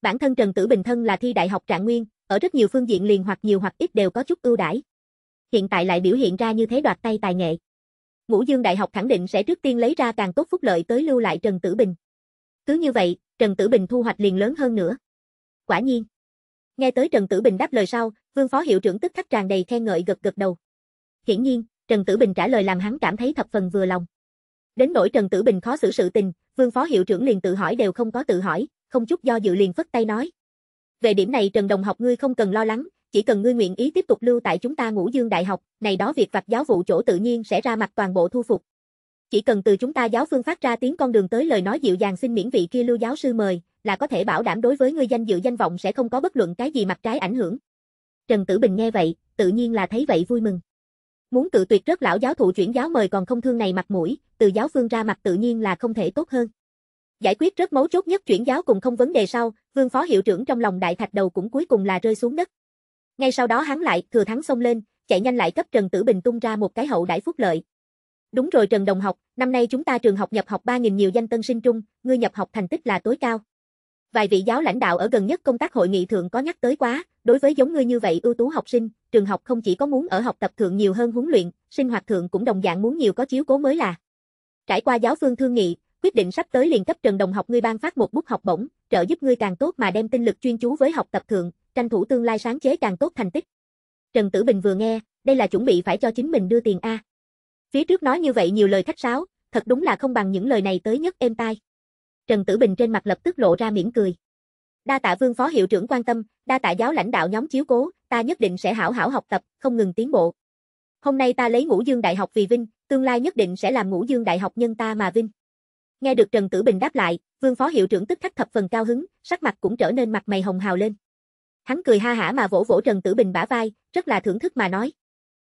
Bản thân Trần Tử Bình thân là thi đại học trạng nguyên, ở rất nhiều phương diện liền hoặc nhiều hoặc ít đều có chút ưu đãi. Hiện tại lại biểu hiện ra như thế đoạt tay tài nghệ. Ngũ Dương Đại học khẳng định sẽ trước tiên lấy ra càng tốt phúc lợi tới lưu lại Trần Tử Bình. Cứ như vậy, Trần Tử Bình thu hoạch liền lớn hơn nữa. Quả nhiên Nghe tới Trần Tử Bình đáp lời sau, Vương phó hiệu trưởng tức khắc tràn đầy khen ngợi gật gật đầu. Hiển nhiên, Trần Tử Bình trả lời làm hắn cảm thấy thập phần vừa lòng. Đến nỗi Trần Tử Bình khó xử sự tình, Vương phó hiệu trưởng liền tự hỏi đều không có tự hỏi, không chút do dự liền phất tay nói. Về điểm này Trần đồng học ngươi không cần lo lắng, chỉ cần ngươi nguyện ý tiếp tục lưu tại chúng ta Ngũ Dương Đại học, này đó việc vặt giáo vụ chỗ tự nhiên sẽ ra mặt toàn bộ thu phục. Chỉ cần từ chúng ta giáo phương phát ra tiếng con đường tới lời nói dịu dàng xin miễn vị kia lưu giáo sư mời, là có thể bảo đảm đối với ngươi danh dự danh vọng sẽ không có bất luận cái gì mặt trái ảnh hưởng. Trần Tử Bình nghe vậy, tự nhiên là thấy vậy vui mừng. Muốn tự tuyệt rất lão giáo thụ chuyển giáo mời còn không thương này mặt mũi, từ giáo phương ra mặt tự nhiên là không thể tốt hơn. Giải quyết rất mấu chốt nhất chuyển giáo cùng không vấn đề sau, vương phó hiệu trưởng trong lòng đại thạch đầu cũng cuối cùng là rơi xuống đất. Ngay sau đó hắn lại thừa thắng xông lên, chạy nhanh lại cấp Trần Tử Bình tung ra một cái hậu đại phúc lợi. Đúng rồi Trần Đồng học, năm nay chúng ta trường học nhập học 3.000 nhiều danh tân sinh trung, ngươi nhập học thành tích là tối cao. Vài vị giáo lãnh đạo ở gần nhất công tác hội nghị thường có nhắc tới quá, đối với giống ngươi như vậy ưu tú học sinh, trường học không chỉ có muốn ở học tập thượng nhiều hơn huấn luyện, sinh hoạt thượng cũng đồng dạng muốn nhiều có chiếu cố mới là. Trải qua giáo phương thương nghị, quyết định sắp tới liền cấp Trần Đồng học ngươi ban phát một bút học bổng, trợ giúp ngươi càng tốt mà đem tinh lực chuyên chú với học tập thượng, tranh thủ tương lai sáng chế càng tốt thành tích. Trần Tử Bình vừa nghe, đây là chuẩn bị phải cho chính mình đưa tiền a. Phía trước nói như vậy nhiều lời khách sáo, thật đúng là không bằng những lời này tới nhất êm tai. Trần Tử Bình trên mặt lập tức lộ ra mỉm cười. Đa tạ Vương Phó Hiệu trưởng quan tâm, đa tạ giáo lãnh đạo nhóm chiếu cố, ta nhất định sẽ hảo hảo học tập, không ngừng tiến bộ. Hôm nay ta lấy Ngũ Dương Đại học vì vinh, tương lai nhất định sẽ làm Ngũ Dương Đại học nhân ta mà vinh. Nghe được Trần Tử Bình đáp lại, Vương Phó Hiệu trưởng tức khắc thập phần cao hứng, sắc mặt cũng trở nên mặt mày hồng hào lên. Hắn cười ha hả mà vỗ vỗ Trần Tử Bình bả vai, rất là thưởng thức mà nói.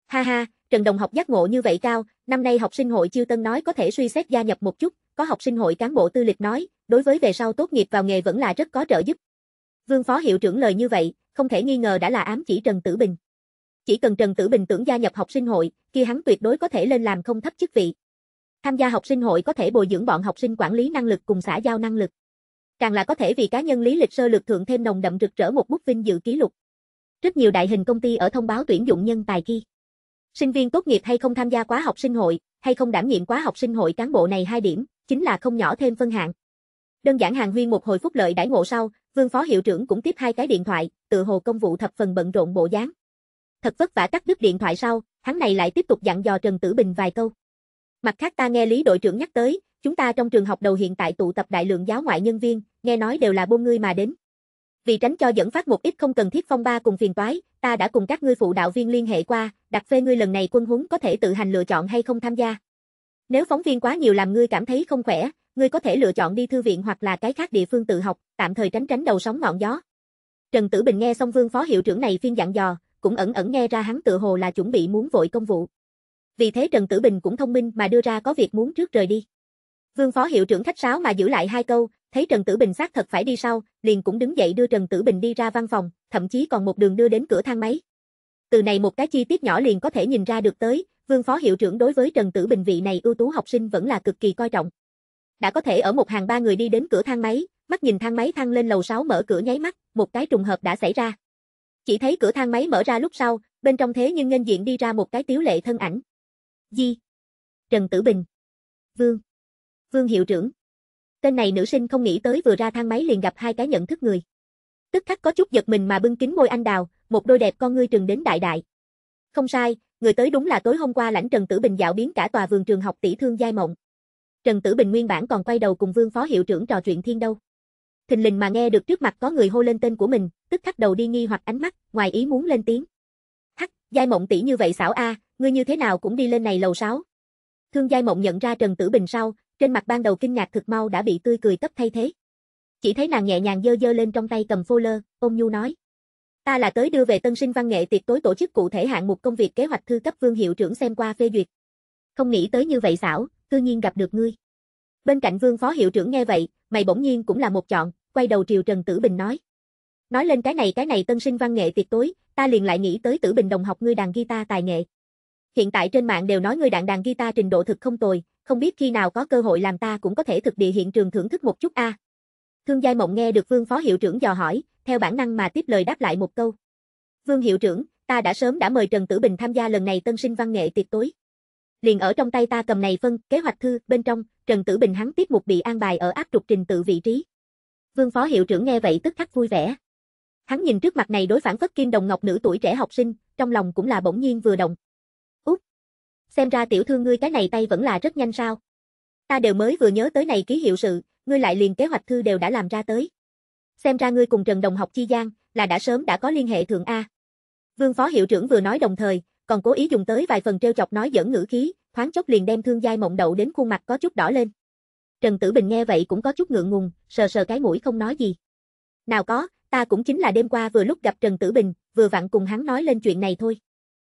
Ha ha, Trần Đồng học giác ngộ như vậy cao, năm nay học sinh hội Chiêu Tân nói có thể suy xét gia nhập một chút, có học sinh hội cán bộ tư lịch nói, đối với về sau tốt nghiệp vào nghề vẫn là rất có trợ giúp. Vương phó hiệu trưởng lời như vậy, không thể nghi ngờ đã là ám chỉ Trần Tử Bình. Chỉ cần Trần Tử Bình tưởng gia nhập học sinh hội, kia hắn tuyệt đối có thể lên làm không thấp chức vị. Tham gia học sinh hội có thể bồi dưỡng bọn học sinh quản lý năng lực cùng xã giao năng lực. Càng là có thể vì cá nhân lý lịch sơ lược thượng thêm nồng đậm rực rỡ một bút vinh dự kỷ lục. Rất nhiều đại hình công ty ở thông báo tuyển dụng nhân tài kia. Sinh viên tốt nghiệp hay không tham gia khóa học sinh hội, hay không đảm nhiệm khóa học sinh hội cán bộ này hai điểm, chính là không nhỏ thêm phân hạng. Đơn giản hàng huyên một hồi phúc lợi đãi ngộ sau, Vương phó hiệu trưởng cũng tiếp hai cái điện thoại, tự hồ công vụ thập phần bận rộn bộ dáng. Thật vất vả cắt đứt điện thoại sau, hắn này lại tiếp tục dặn dò Trần Tử Bình vài câu. Mặt khác ta nghe Lý đội trưởng nhắc tới, chúng ta trong trường học đầu hiện tại tụ tập đại lượng giáo ngoại nhân viên, nghe nói đều là buôn ngươi mà đến. Vì tránh cho dẫn phát một ít không cần thiết phong ba cùng phiền toái, ta đã cùng các ngươi phụ đạo viên liên hệ qua, đặt phê ngươi lần này quân huấn có thể tự hành lựa chọn hay không tham gia. Nếu phóng viên quá nhiều làm ngươi cảm thấy không khỏe, ngươi có thể lựa chọn đi thư viện hoặc là cái khác địa phương tự học, tạm thời tránh tránh đầu sóng ngọn gió. Trần Tử Bình nghe xong Vương phó hiệu trưởng này phiên dặn dò, cũng ẩn ẩn nghe ra hắn tự hồ là chuẩn bị muốn vội công vụ. Vì thế Trần Tử Bình cũng thông minh mà đưa ra có việc muốn trước rời đi. Vương phó hiệu trưởng khách sáo mà giữ lại hai câu, thấy Trần Tử Bình xác thật phải đi sau, liền cũng đứng dậy đưa Trần Tử Bình đi ra văn phòng, thậm chí còn một đường đưa đến cửa thang máy. Từ này một cái chi tiết nhỏ liền có thể nhìn ra được tới, Vương phó hiệu trưởng đối với Trần Tử Bình vị này ưu tú học sinh vẫn là cực kỳ coi trọng. Đã có thể ở một hàng ba người đi đến cửa thang máy, mắt nhìn thang máy thang lên lầu 6 mở cửa nháy mắt, một cái trùng hợp đã xảy ra. Chỉ thấy cửa thang máy mở ra lúc sau, bên trong thế nhưng nghênh diện đi ra một cái tiếu lệ thân ảnh. Di. Trần Tử Bình. Vương. Vương hiệu trưởng. Tên này nữ sinh không nghĩ tới vừa ra thang máy liền gặp hai cái nhận thức người. Tức khắc có chút giật mình mà bưng kính môi anh đào, một đôi đẹp con ngươi trừng đến đại đại. Không sai, người tới đúng là tối hôm qua lãnh Trần Tử Bình dạo biến cả tòa vườn trường học tỷ thương giai mộng. Trần Tử Bình nguyên bản còn quay đầu cùng Vương phó hiệu trưởng trò chuyện thiên đâu. Thình lình mà nghe được trước mặt có người hô lên tên của mình, tức khắc đầu đi nghi hoặc ánh mắt, ngoài ý muốn lên tiếng. Hắc, giai mộng tỷ như vậy xảo a, ngươi như thế nào cũng đi lên này lầu 6. Thương giai mộng nhận ra Trần Tử Bình sau, trên mặt ban đầu kinh ngạc thực mau đã bị tươi cười tấp thay thế. Chỉ thấy nàng nhẹ nhàng dơ dơ lên trong tay cầm phô lơ, ôm nhu nói. Ta là tới đưa về tân sinh văn nghệ tiệc tối tổ chức cụ thể hạng mục công việc kế hoạch thư cấp vương hiệu trưởng xem qua phê duyệt. Không nghĩ tới như vậy xảo, cư nhiên gặp được ngươi. Bên cạnh vương phó hiệu trưởng nghe vậy, mày bỗng nhiên cũng là một chọn, quay đầu triều Trần Tử Bình nói. Nói lên cái này cái này tân sinh văn nghệ tiệc tối, ta liền lại nghĩ tới Tử Bình đồng học ngươi đàn guitar tài nghệ. Hiện tại trên mạng đều nói ngươi đàn đàn guitar trình độ thực không tồi, không biết khi nào có cơ hội làm ta cũng có thể thực địa hiện trường thưởng thức một chút a. À. Thương Giai Mộng nghe được Vương Phó Hiệu trưởng dò hỏi, theo bản năng mà tiếp lời đáp lại một câu. Vương Hiệu trưởng, ta đã sớm đã mời Trần Tử Bình tham gia lần này tân sinh văn nghệ tiệc tối. Liền ở trong tay ta cầm này phân, kế hoạch thư, bên trong, Trần Tử Bình hắn tiếp một bị an bài ở áp trục trình tự vị trí. Vương Phó Hiệu trưởng nghe vậy tức khắc vui vẻ. Hắn nhìn trước mặt này đối phản phất kim đồng ngọc nữ tuổi trẻ học sinh, trong lòng cũng là bỗng nhiên vừa động xem ra tiểu thư ngươi cái này tay vẫn là rất nhanh sao. Ta đều mới vừa nhớ tới này ký hiệu sự, ngươi lại liền kế hoạch thư đều đã làm ra tới. Xem ra ngươi cùng Trần Đồng học chi gian, là đã sớm đã có liên hệ thượng A. Vương phó hiệu trưởng vừa nói đồng thời, còn cố ý dùng tới vài phần treo chọc nói dẫn ngữ khí, thoáng chốc liền đem thương giai mộng đậu đến khuôn mặt có chút đỏ lên. Trần Tử Bình nghe vậy cũng có chút ngượng ngùng, sờ sờ cái mũi không nói gì. Nào có, ta cũng chính là đêm qua vừa lúc gặp Trần Tử Bình, vừa vặn cùng hắn nói lên chuyện này thôi.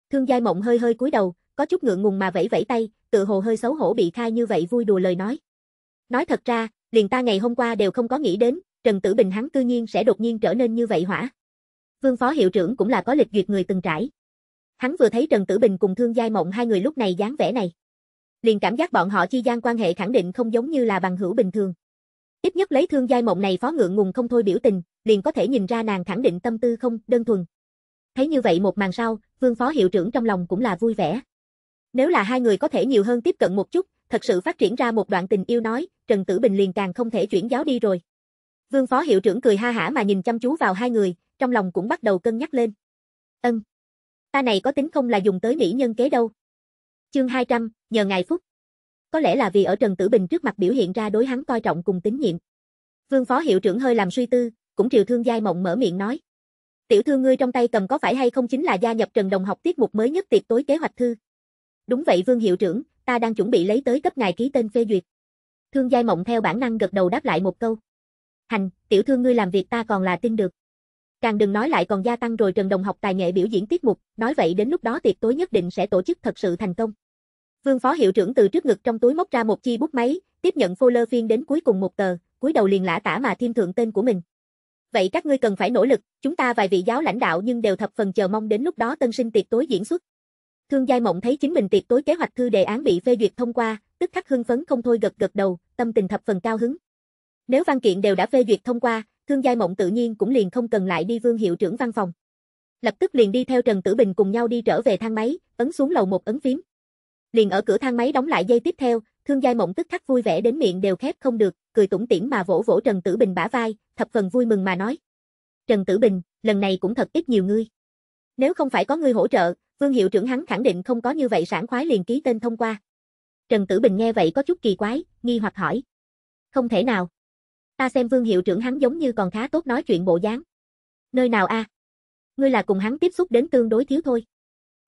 Thương Giai Mộng hơi hơi cúi đầu, có chút ngượng ngùng mà vẫy vẫy tay, tự hồ hơi xấu hổ bị khai như vậy vui đùa lời nói. Nói thật ra, liền ta ngày hôm qua đều không có nghĩ đến, Trần Tử Bình hắn cư nhiên sẽ đột nhiên trở nên như vậy hỏa. Vương phó hiệu trưởng cũng là có lịch duyệt người từng trải. Hắn vừa thấy Trần Tử Bình cùng Thương Giai Mộng hai người lúc này dáng vẻ này, liền cảm giác bọn họ chi gian quan hệ khẳng định không giống như là bằng hữu bình thường. Ít nhất lấy Thương Giai Mộng này phó ngượng ngùng không thôi biểu tình, liền có thể nhìn ra nàng khẳng định tâm tư không đơn thuần. Thấy như vậy một màn sau, Vương phó hiệu trưởng trong lòng cũng là vui vẻ. Nếu là hai người có thể nhiều hơn tiếp cận một chút, thật sự phát triển ra một đoạn tình yêu nói, Trần Tử Bình liền càng không thể chuyển giáo đi rồi. Vương phó hiệu trưởng cười ha hả mà nhìn chăm chú vào hai người, trong lòng cũng bắt đầu cân nhắc lên. Ân, ta này có tính không là dùng tới mỹ nhân kế đâu. Chương 200, nhờ ngài phúc. Có lẽ là vì ở Trần Tử Bình trước mặt biểu hiện ra đối hắn coi trọng cùng tín nhiệm. Vương phó hiệu trưởng hơi làm suy tư, cũng triều thương giai mộng mở miệng nói. Tiểu thư ngươi trong tay cầm có phải hay không chính là gia nhập Trần Đồng học tiết mục mới nhất tiệc tối kế hoạch thư, Đúng vậy Vương Hiệu trưởng, ta đang chuẩn bị lấy tới cấp ngài ký tên phê duyệt. Thương Giai Mộng theo bản năng gật đầu đáp lại một câu. Hành, tiểu thương ngươi làm việc ta còn là tin được. Càng đừng nói lại còn gia tăng rồi Trần Đồng học tài nghệ biểu diễn tiết mục, nói vậy đến lúc đó tiệc tối nhất định sẽ tổ chức thật sự thành công. Vương phó hiệu trưởng từ trước ngực trong túi móc ra một chi bút máy, tiếp nhận phô lơ phiên đến cuối cùng một tờ, cúi đầu liền lã tả mà thêm thượng tên của mình. Vậy các ngươi cần phải nỗ lực, chúng ta vài vị giáo lãnh đạo nhưng đều thập phần chờ mong đến lúc đó tân sinh tiệc tối diễn xuất. Thương Giai Mộng thấy chính mình tiệc tối kế hoạch thư đề án bị phê duyệt thông qua, tức khắc hưng phấn không thôi gật gật đầu, tâm tình thập phần cao hứng. Nếu văn kiện đều đã phê duyệt thông qua, Thương Giai Mộng tự nhiên cũng liền không cần lại đi Vương hiệu trưởng văn phòng. Lập tức liền đi theo Trần Tử Bình cùng nhau đi trở về thang máy, ấn xuống lầu một ấn phím. Liền ở cửa thang máy đóng lại dây tiếp theo, Thương Giai Mộng tức khắc vui vẻ đến miệng đều khép không được, cười tủm tỉm mà vỗ vỗ Trần Tử Bình bả vai, thập phần vui mừng mà nói: "Trần Tử Bình, lần này cũng thật ít nhiều ngươi. Nếu không phải có ngươi hỗ trợ, Vương hiệu trưởng hắn khẳng định không có như vậy sảng khoái liền ký tên thông qua. Trần Tử Bình nghe vậy có chút kỳ quái, nghi hoặc hỏi. Không thể nào. Ta xem vương hiệu trưởng hắn giống như còn khá tốt nói chuyện bộ dáng. Nơi nào a? À? Ngươi là cùng hắn tiếp xúc đến tương đối thiếu thôi.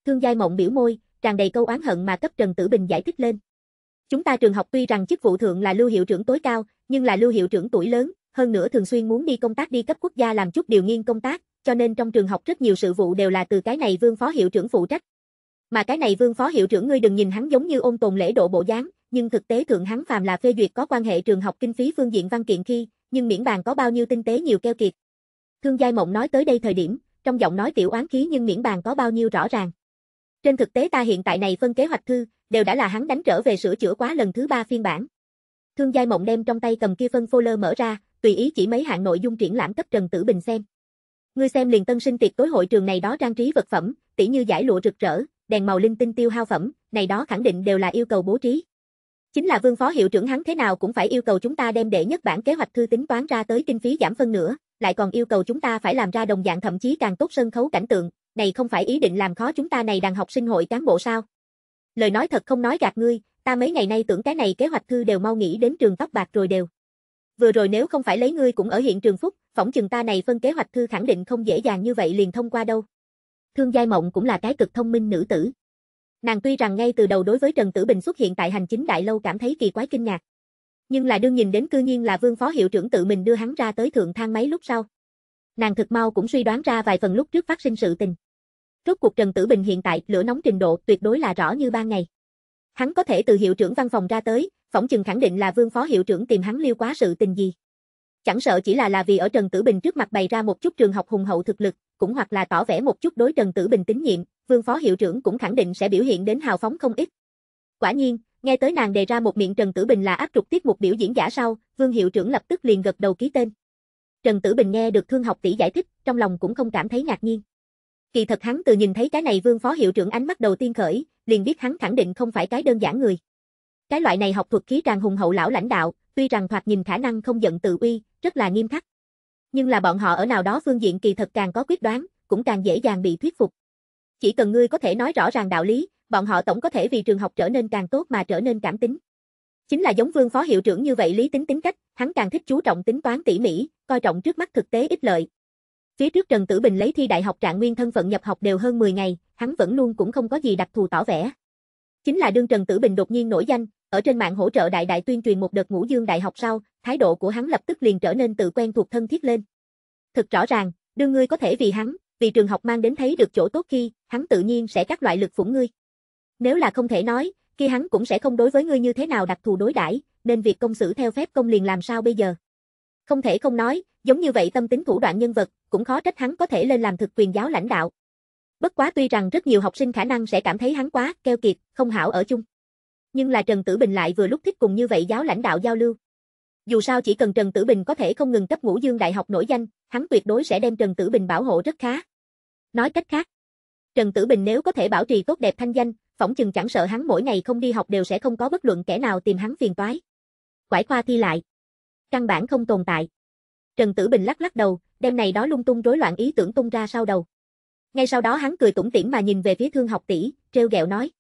Thương giai mộng biểu môi, tràn đầy câu oán hận mà cấp Trần Tử Bình giải thích lên. Chúng ta trường học tuy rằng chức vụ thượng là lưu hiệu trưởng tối cao, nhưng là lưu hiệu trưởng tuổi lớn, hơn nữa thường xuyên muốn đi công tác đi cấp quốc gia làm chút điều nghiên công tác, cho nên trong trường học rất nhiều sự vụ đều là từ cái này vương phó hiệu trưởng phụ trách. Mà cái này vương phó hiệu trưởng ngươi đừng nhìn hắn giống như ôn tồn lễ độ bộ dáng, nhưng thực tế thượng hắn phàm là phê duyệt có quan hệ trường học kinh phí phương diện văn kiện khi, nhưng miễn bàn có bao nhiêu tinh tế nhiều keo kiệt. Thương Giai Mộng nói tới đây thời điểm, trong giọng nói tiểu oán khí nhưng miễn bàn có bao nhiêu rõ ràng. Trên thực tế ta hiện tại này phân kế hoạch thư, đều đã là hắn đánh trở về sửa chữa quá lần thứ ba phiên bản. Thương Giai Mộng đem trong tay cầm kia phân folder mở ra, tùy ý chỉ mấy hạng nội dung triển lãm cấp Trần Tử Bình xem. Ngươi xem liền tân sinh tiệc tối hội trường này đó trang trí vật phẩm, tỉ như giải lụa rực rỡ, đèn màu linh tinh tiêu hao phẩm, này đó khẳng định đều là yêu cầu bố trí. Chính là Vương phó hiệu trưởng hắn thế nào cũng phải yêu cầu chúng ta đem để nhất bản kế hoạch thư tính toán ra tới kinh phí giảm phân nữa, lại còn yêu cầu chúng ta phải làm ra đồng dạng thậm chí càng tốt sân khấu cảnh tượng, này không phải ý định làm khó chúng ta này đàn học sinh hội cán bộ sao? Lời nói thật không nói gạt ngươi, ta mấy ngày nay tưởng cái này kế hoạch thư đều mau nghĩ đến trường tóc bạc rồi đều vừa rồi nếu không phải lấy ngươi cũng ở hiện trường phúc, phỏng chừng ta này phân kế hoạch thư khẳng định không dễ dàng như vậy liền thông qua đâu. Thương Giai Mộng cũng là cái cực thông minh nữ tử. Nàng tuy rằng ngay từ đầu đối với Trần Tử Bình xuất hiện tại hành chính đại lâu cảm thấy kỳ quái kinh ngạc. Nhưng là đương nhìn đến cư nhiên là vương phó hiệu trưởng tự mình đưa hắn ra tới thượng thang máy lúc sau. Nàng thực mau cũng suy đoán ra vài phần lúc trước phát sinh sự tình. Rốt cuộc Trần Tử Bình hiện tại lửa nóng trình độ tuyệt đối là rõ như ban ngày. Hắn có thể từ hiệu trưởng văn phòng ra tới, phỏng chừng khẳng định là Vương phó hiệu trưởng tìm hắn lưu quá sự tình gì. Chẳng sợ chỉ là là vì ở Trần Tử Bình trước mặt bày ra một chút trường học hùng hậu thực lực, cũng hoặc là tỏ vẻ một chút đối Trần Tử Bình tín nhiệm, Vương phó hiệu trưởng cũng khẳng định sẽ biểu hiện đến hào phóng không ít. Quả nhiên, nghe tới nàng đề ra một miệng Trần Tử Bình là áp trục tiết một biểu diễn giả sau, Vương hiệu trưởng lập tức liền gật đầu ký tên. Trần Tử Bình nghe được Thương học tỷ giải thích, trong lòng cũng không cảm thấy ngạc nhiên. Kỳ thật hắn từ nhìn thấy cái này Vương phó hiệu trưởng ánh mắt đầu tiên khởi, liền biết hắn khẳng định không phải cái đơn giản người. Cái loại này học thuật khí tràn hùng hậu lão lãnh đạo, tuy rằng thoạt nhìn khả năng không giận tự uy, rất là nghiêm khắc. Nhưng là bọn họ ở nào đó phương diện kỳ thật càng có quyết đoán, cũng càng dễ dàng bị thuyết phục. Chỉ cần ngươi có thể nói rõ ràng đạo lý, bọn họ tổng có thể vì trường học trở nên càng tốt mà trở nên cảm tính. Chính là giống Vương phó hiệu trưởng như vậy lý tính tính cách, hắn càng thích chú trọng tính toán tỉ mỉ, coi trọng trước mắt thực tế ít lợi. Phía trước Trần Tử Bình lấy thi đại học trạng nguyên thân phận nhập học đều hơn 10 ngày, hắn vẫn luôn cũng không có gì đặc thù tỏ vẻ. Chính là đương Trần Tử Bình đột nhiên nổi danh, ở trên mạng hỗ trợ đại đại tuyên truyền một đợt ngũ dương đại học sau, thái độ của hắn lập tức liền trở nên tự quen thuộc thân thiết lên. Thực rõ ràng, đương ngươi có thể vì hắn, vì trường học mang đến thấy được chỗ tốt khi, hắn tự nhiên sẽ các loại lực phủng ngươi. Nếu là không thể nói, khi hắn cũng sẽ không đối với ngươi như thế nào đặc thù đối đãi, nên việc công xử theo phép công liền làm sao bây giờ? Không thể không nói, giống như vậy tâm tính thủ đoạn nhân vật, cũng khó trách hắn có thể lên làm thực quyền giáo lãnh đạo. Bất quá tuy rằng rất nhiều học sinh khả năng sẽ cảm thấy hắn quá keo kiệt, không hảo ở chung nhưng là Trần Tử Bình lại vừa lúc thích cùng như vậy giáo lãnh đạo giao lưu. Dù sao chỉ cần Trần Tử Bình có thể không ngừng cấp Ngũ Dương Đại học nổi danh, hắn tuyệt đối sẽ đem Trần Tử Bình bảo hộ rất khá. Nói cách khác, Trần Tử Bình nếu có thể bảo trì tốt đẹp thanh danh, phỏng chừng chẳng sợ hắn mỗi ngày không đi học đều sẽ không có bất luận kẻ nào tìm hắn phiền toái. Quải khoa thi lại, căn bản không tồn tại. Trần Tử Bình lắc lắc đầu, đêm này đó lung tung rối loạn ý tưởng tung ra sau đầu. Ngay sau đó hắn cười tủm tỉm mà nhìn về phía Thương Học tỷ, trêu ghẹo nói: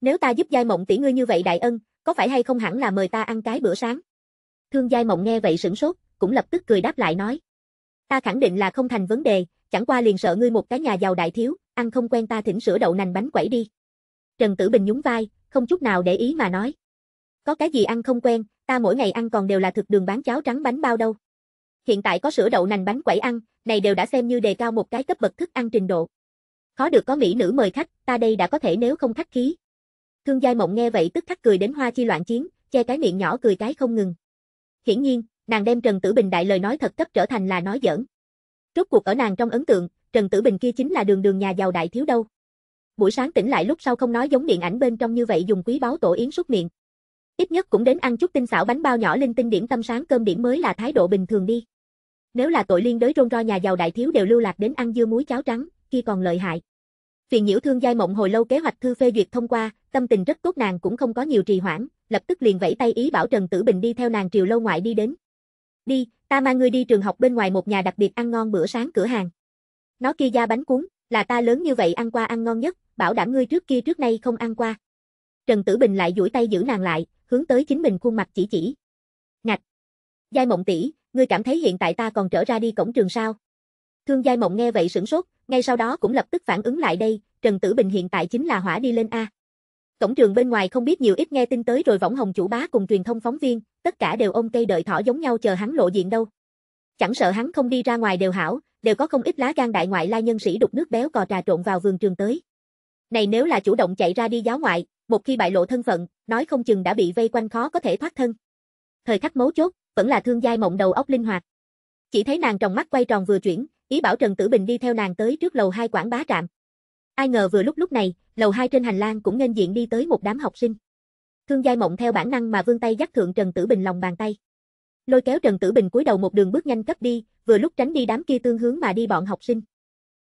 nếu ta giúp Giai Mộng tỷ ngươi như vậy đại ân, có phải hay không hẳn là mời ta ăn cái bữa sáng? Thương Giai Mộng nghe vậy sửng sốt, cũng lập tức cười đáp lại nói. Ta khẳng định là không thành vấn đề, chẳng qua liền sợ ngươi một cái nhà giàu đại thiếu, ăn không quen ta thỉnh sữa đậu nành bánh quẩy đi. Trần Tử Bình nhún vai, không chút nào để ý mà nói. Có cái gì ăn không quen, ta mỗi ngày ăn còn đều là thực đường bán cháo trắng bánh bao đâu. Hiện tại có sữa đậu nành bánh quẩy ăn, này đều đã xem như đề cao một cái cấp bậc thức ăn trình độ. Khó được có mỹ nữ mời khách, ta đây đã có thể nếu không khách khí, Thương Giai Mộng nghe vậy tức khắc cười đến hoa chi loạn chiến, che cái miệng nhỏ cười cái không ngừng. Hiển nhiên, nàng đem Trần Tử Bình đại lời nói thật cấp trở thành là nói giỡn. Rốt cuộc ở nàng trong ấn tượng, Trần Tử Bình kia chính là đường đường nhà giàu đại thiếu đâu. Buổi sáng tỉnh lại lúc sau không nói giống điện ảnh bên trong như vậy dùng quý báo tổ yến xuất miệng. Ít nhất cũng đến ăn chút tinh xảo bánh bao nhỏ linh tinh điểm tâm sáng cơm điểm mới là thái độ bình thường đi. Nếu là tội liên đới rôn ro nhà giàu đại thiếu đều lưu lạc đến ăn dưa muối cháo trắng, kia còn lợi hại phiền nhiễu thương giai mộng hồi lâu kế hoạch thư phê duyệt thông qua, tâm tình rất tốt nàng cũng không có nhiều trì hoãn, lập tức liền vẫy tay ý bảo Trần Tử Bình đi theo nàng triều lâu ngoại đi đến. Đi, ta mang ngươi đi trường học bên ngoài một nhà đặc biệt ăn ngon bữa sáng cửa hàng. Nó kia da bánh cuốn, là ta lớn như vậy ăn qua ăn ngon nhất, bảo đảm ngươi trước kia trước nay không ăn qua. Trần Tử Bình lại duỗi tay giữ nàng lại, hướng tới chính mình khuôn mặt chỉ chỉ. Ngạch. Giai mộng tỷ, ngươi cảm thấy hiện tại ta còn trở ra đi cổng trường sao? Thương Giai Mộng nghe vậy sửng sốt, ngay sau đó cũng lập tức phản ứng lại đây, Trần Tử Bình hiện tại chính là hỏa đi lên A. Cổng trường bên ngoài không biết nhiều ít nghe tin tới rồi võng hồng chủ bá cùng truyền thông phóng viên, tất cả đều ôm cây đợi thỏ giống nhau chờ hắn lộ diện đâu. Chẳng sợ hắn không đi ra ngoài đều hảo, đều có không ít lá gan đại ngoại lai nhân sĩ đục nước béo cò trà trộn vào vườn trường tới. Này nếu là chủ động chạy ra đi giáo ngoại, một khi bại lộ thân phận, nói không chừng đã bị vây quanh khó có thể thoát thân. Thời khắc mấu chốt, vẫn là thương giai mộng đầu óc linh hoạt. Chỉ thấy nàng trong mắt quay tròn vừa chuyển, ý bảo Trần Tử Bình đi theo nàng tới trước lầu hai quảng bá trạm. Ai ngờ vừa lúc lúc này, lầu hai trên hành lang cũng nên diện đi tới một đám học sinh. Thương Giai Mộng theo bản năng mà vươn tay dắt thượng Trần Tử Bình lòng bàn tay. Lôi kéo Trần Tử Bình cúi đầu một đường bước nhanh cấp đi, vừa lúc tránh đi đám kia tương hướng mà đi bọn học sinh.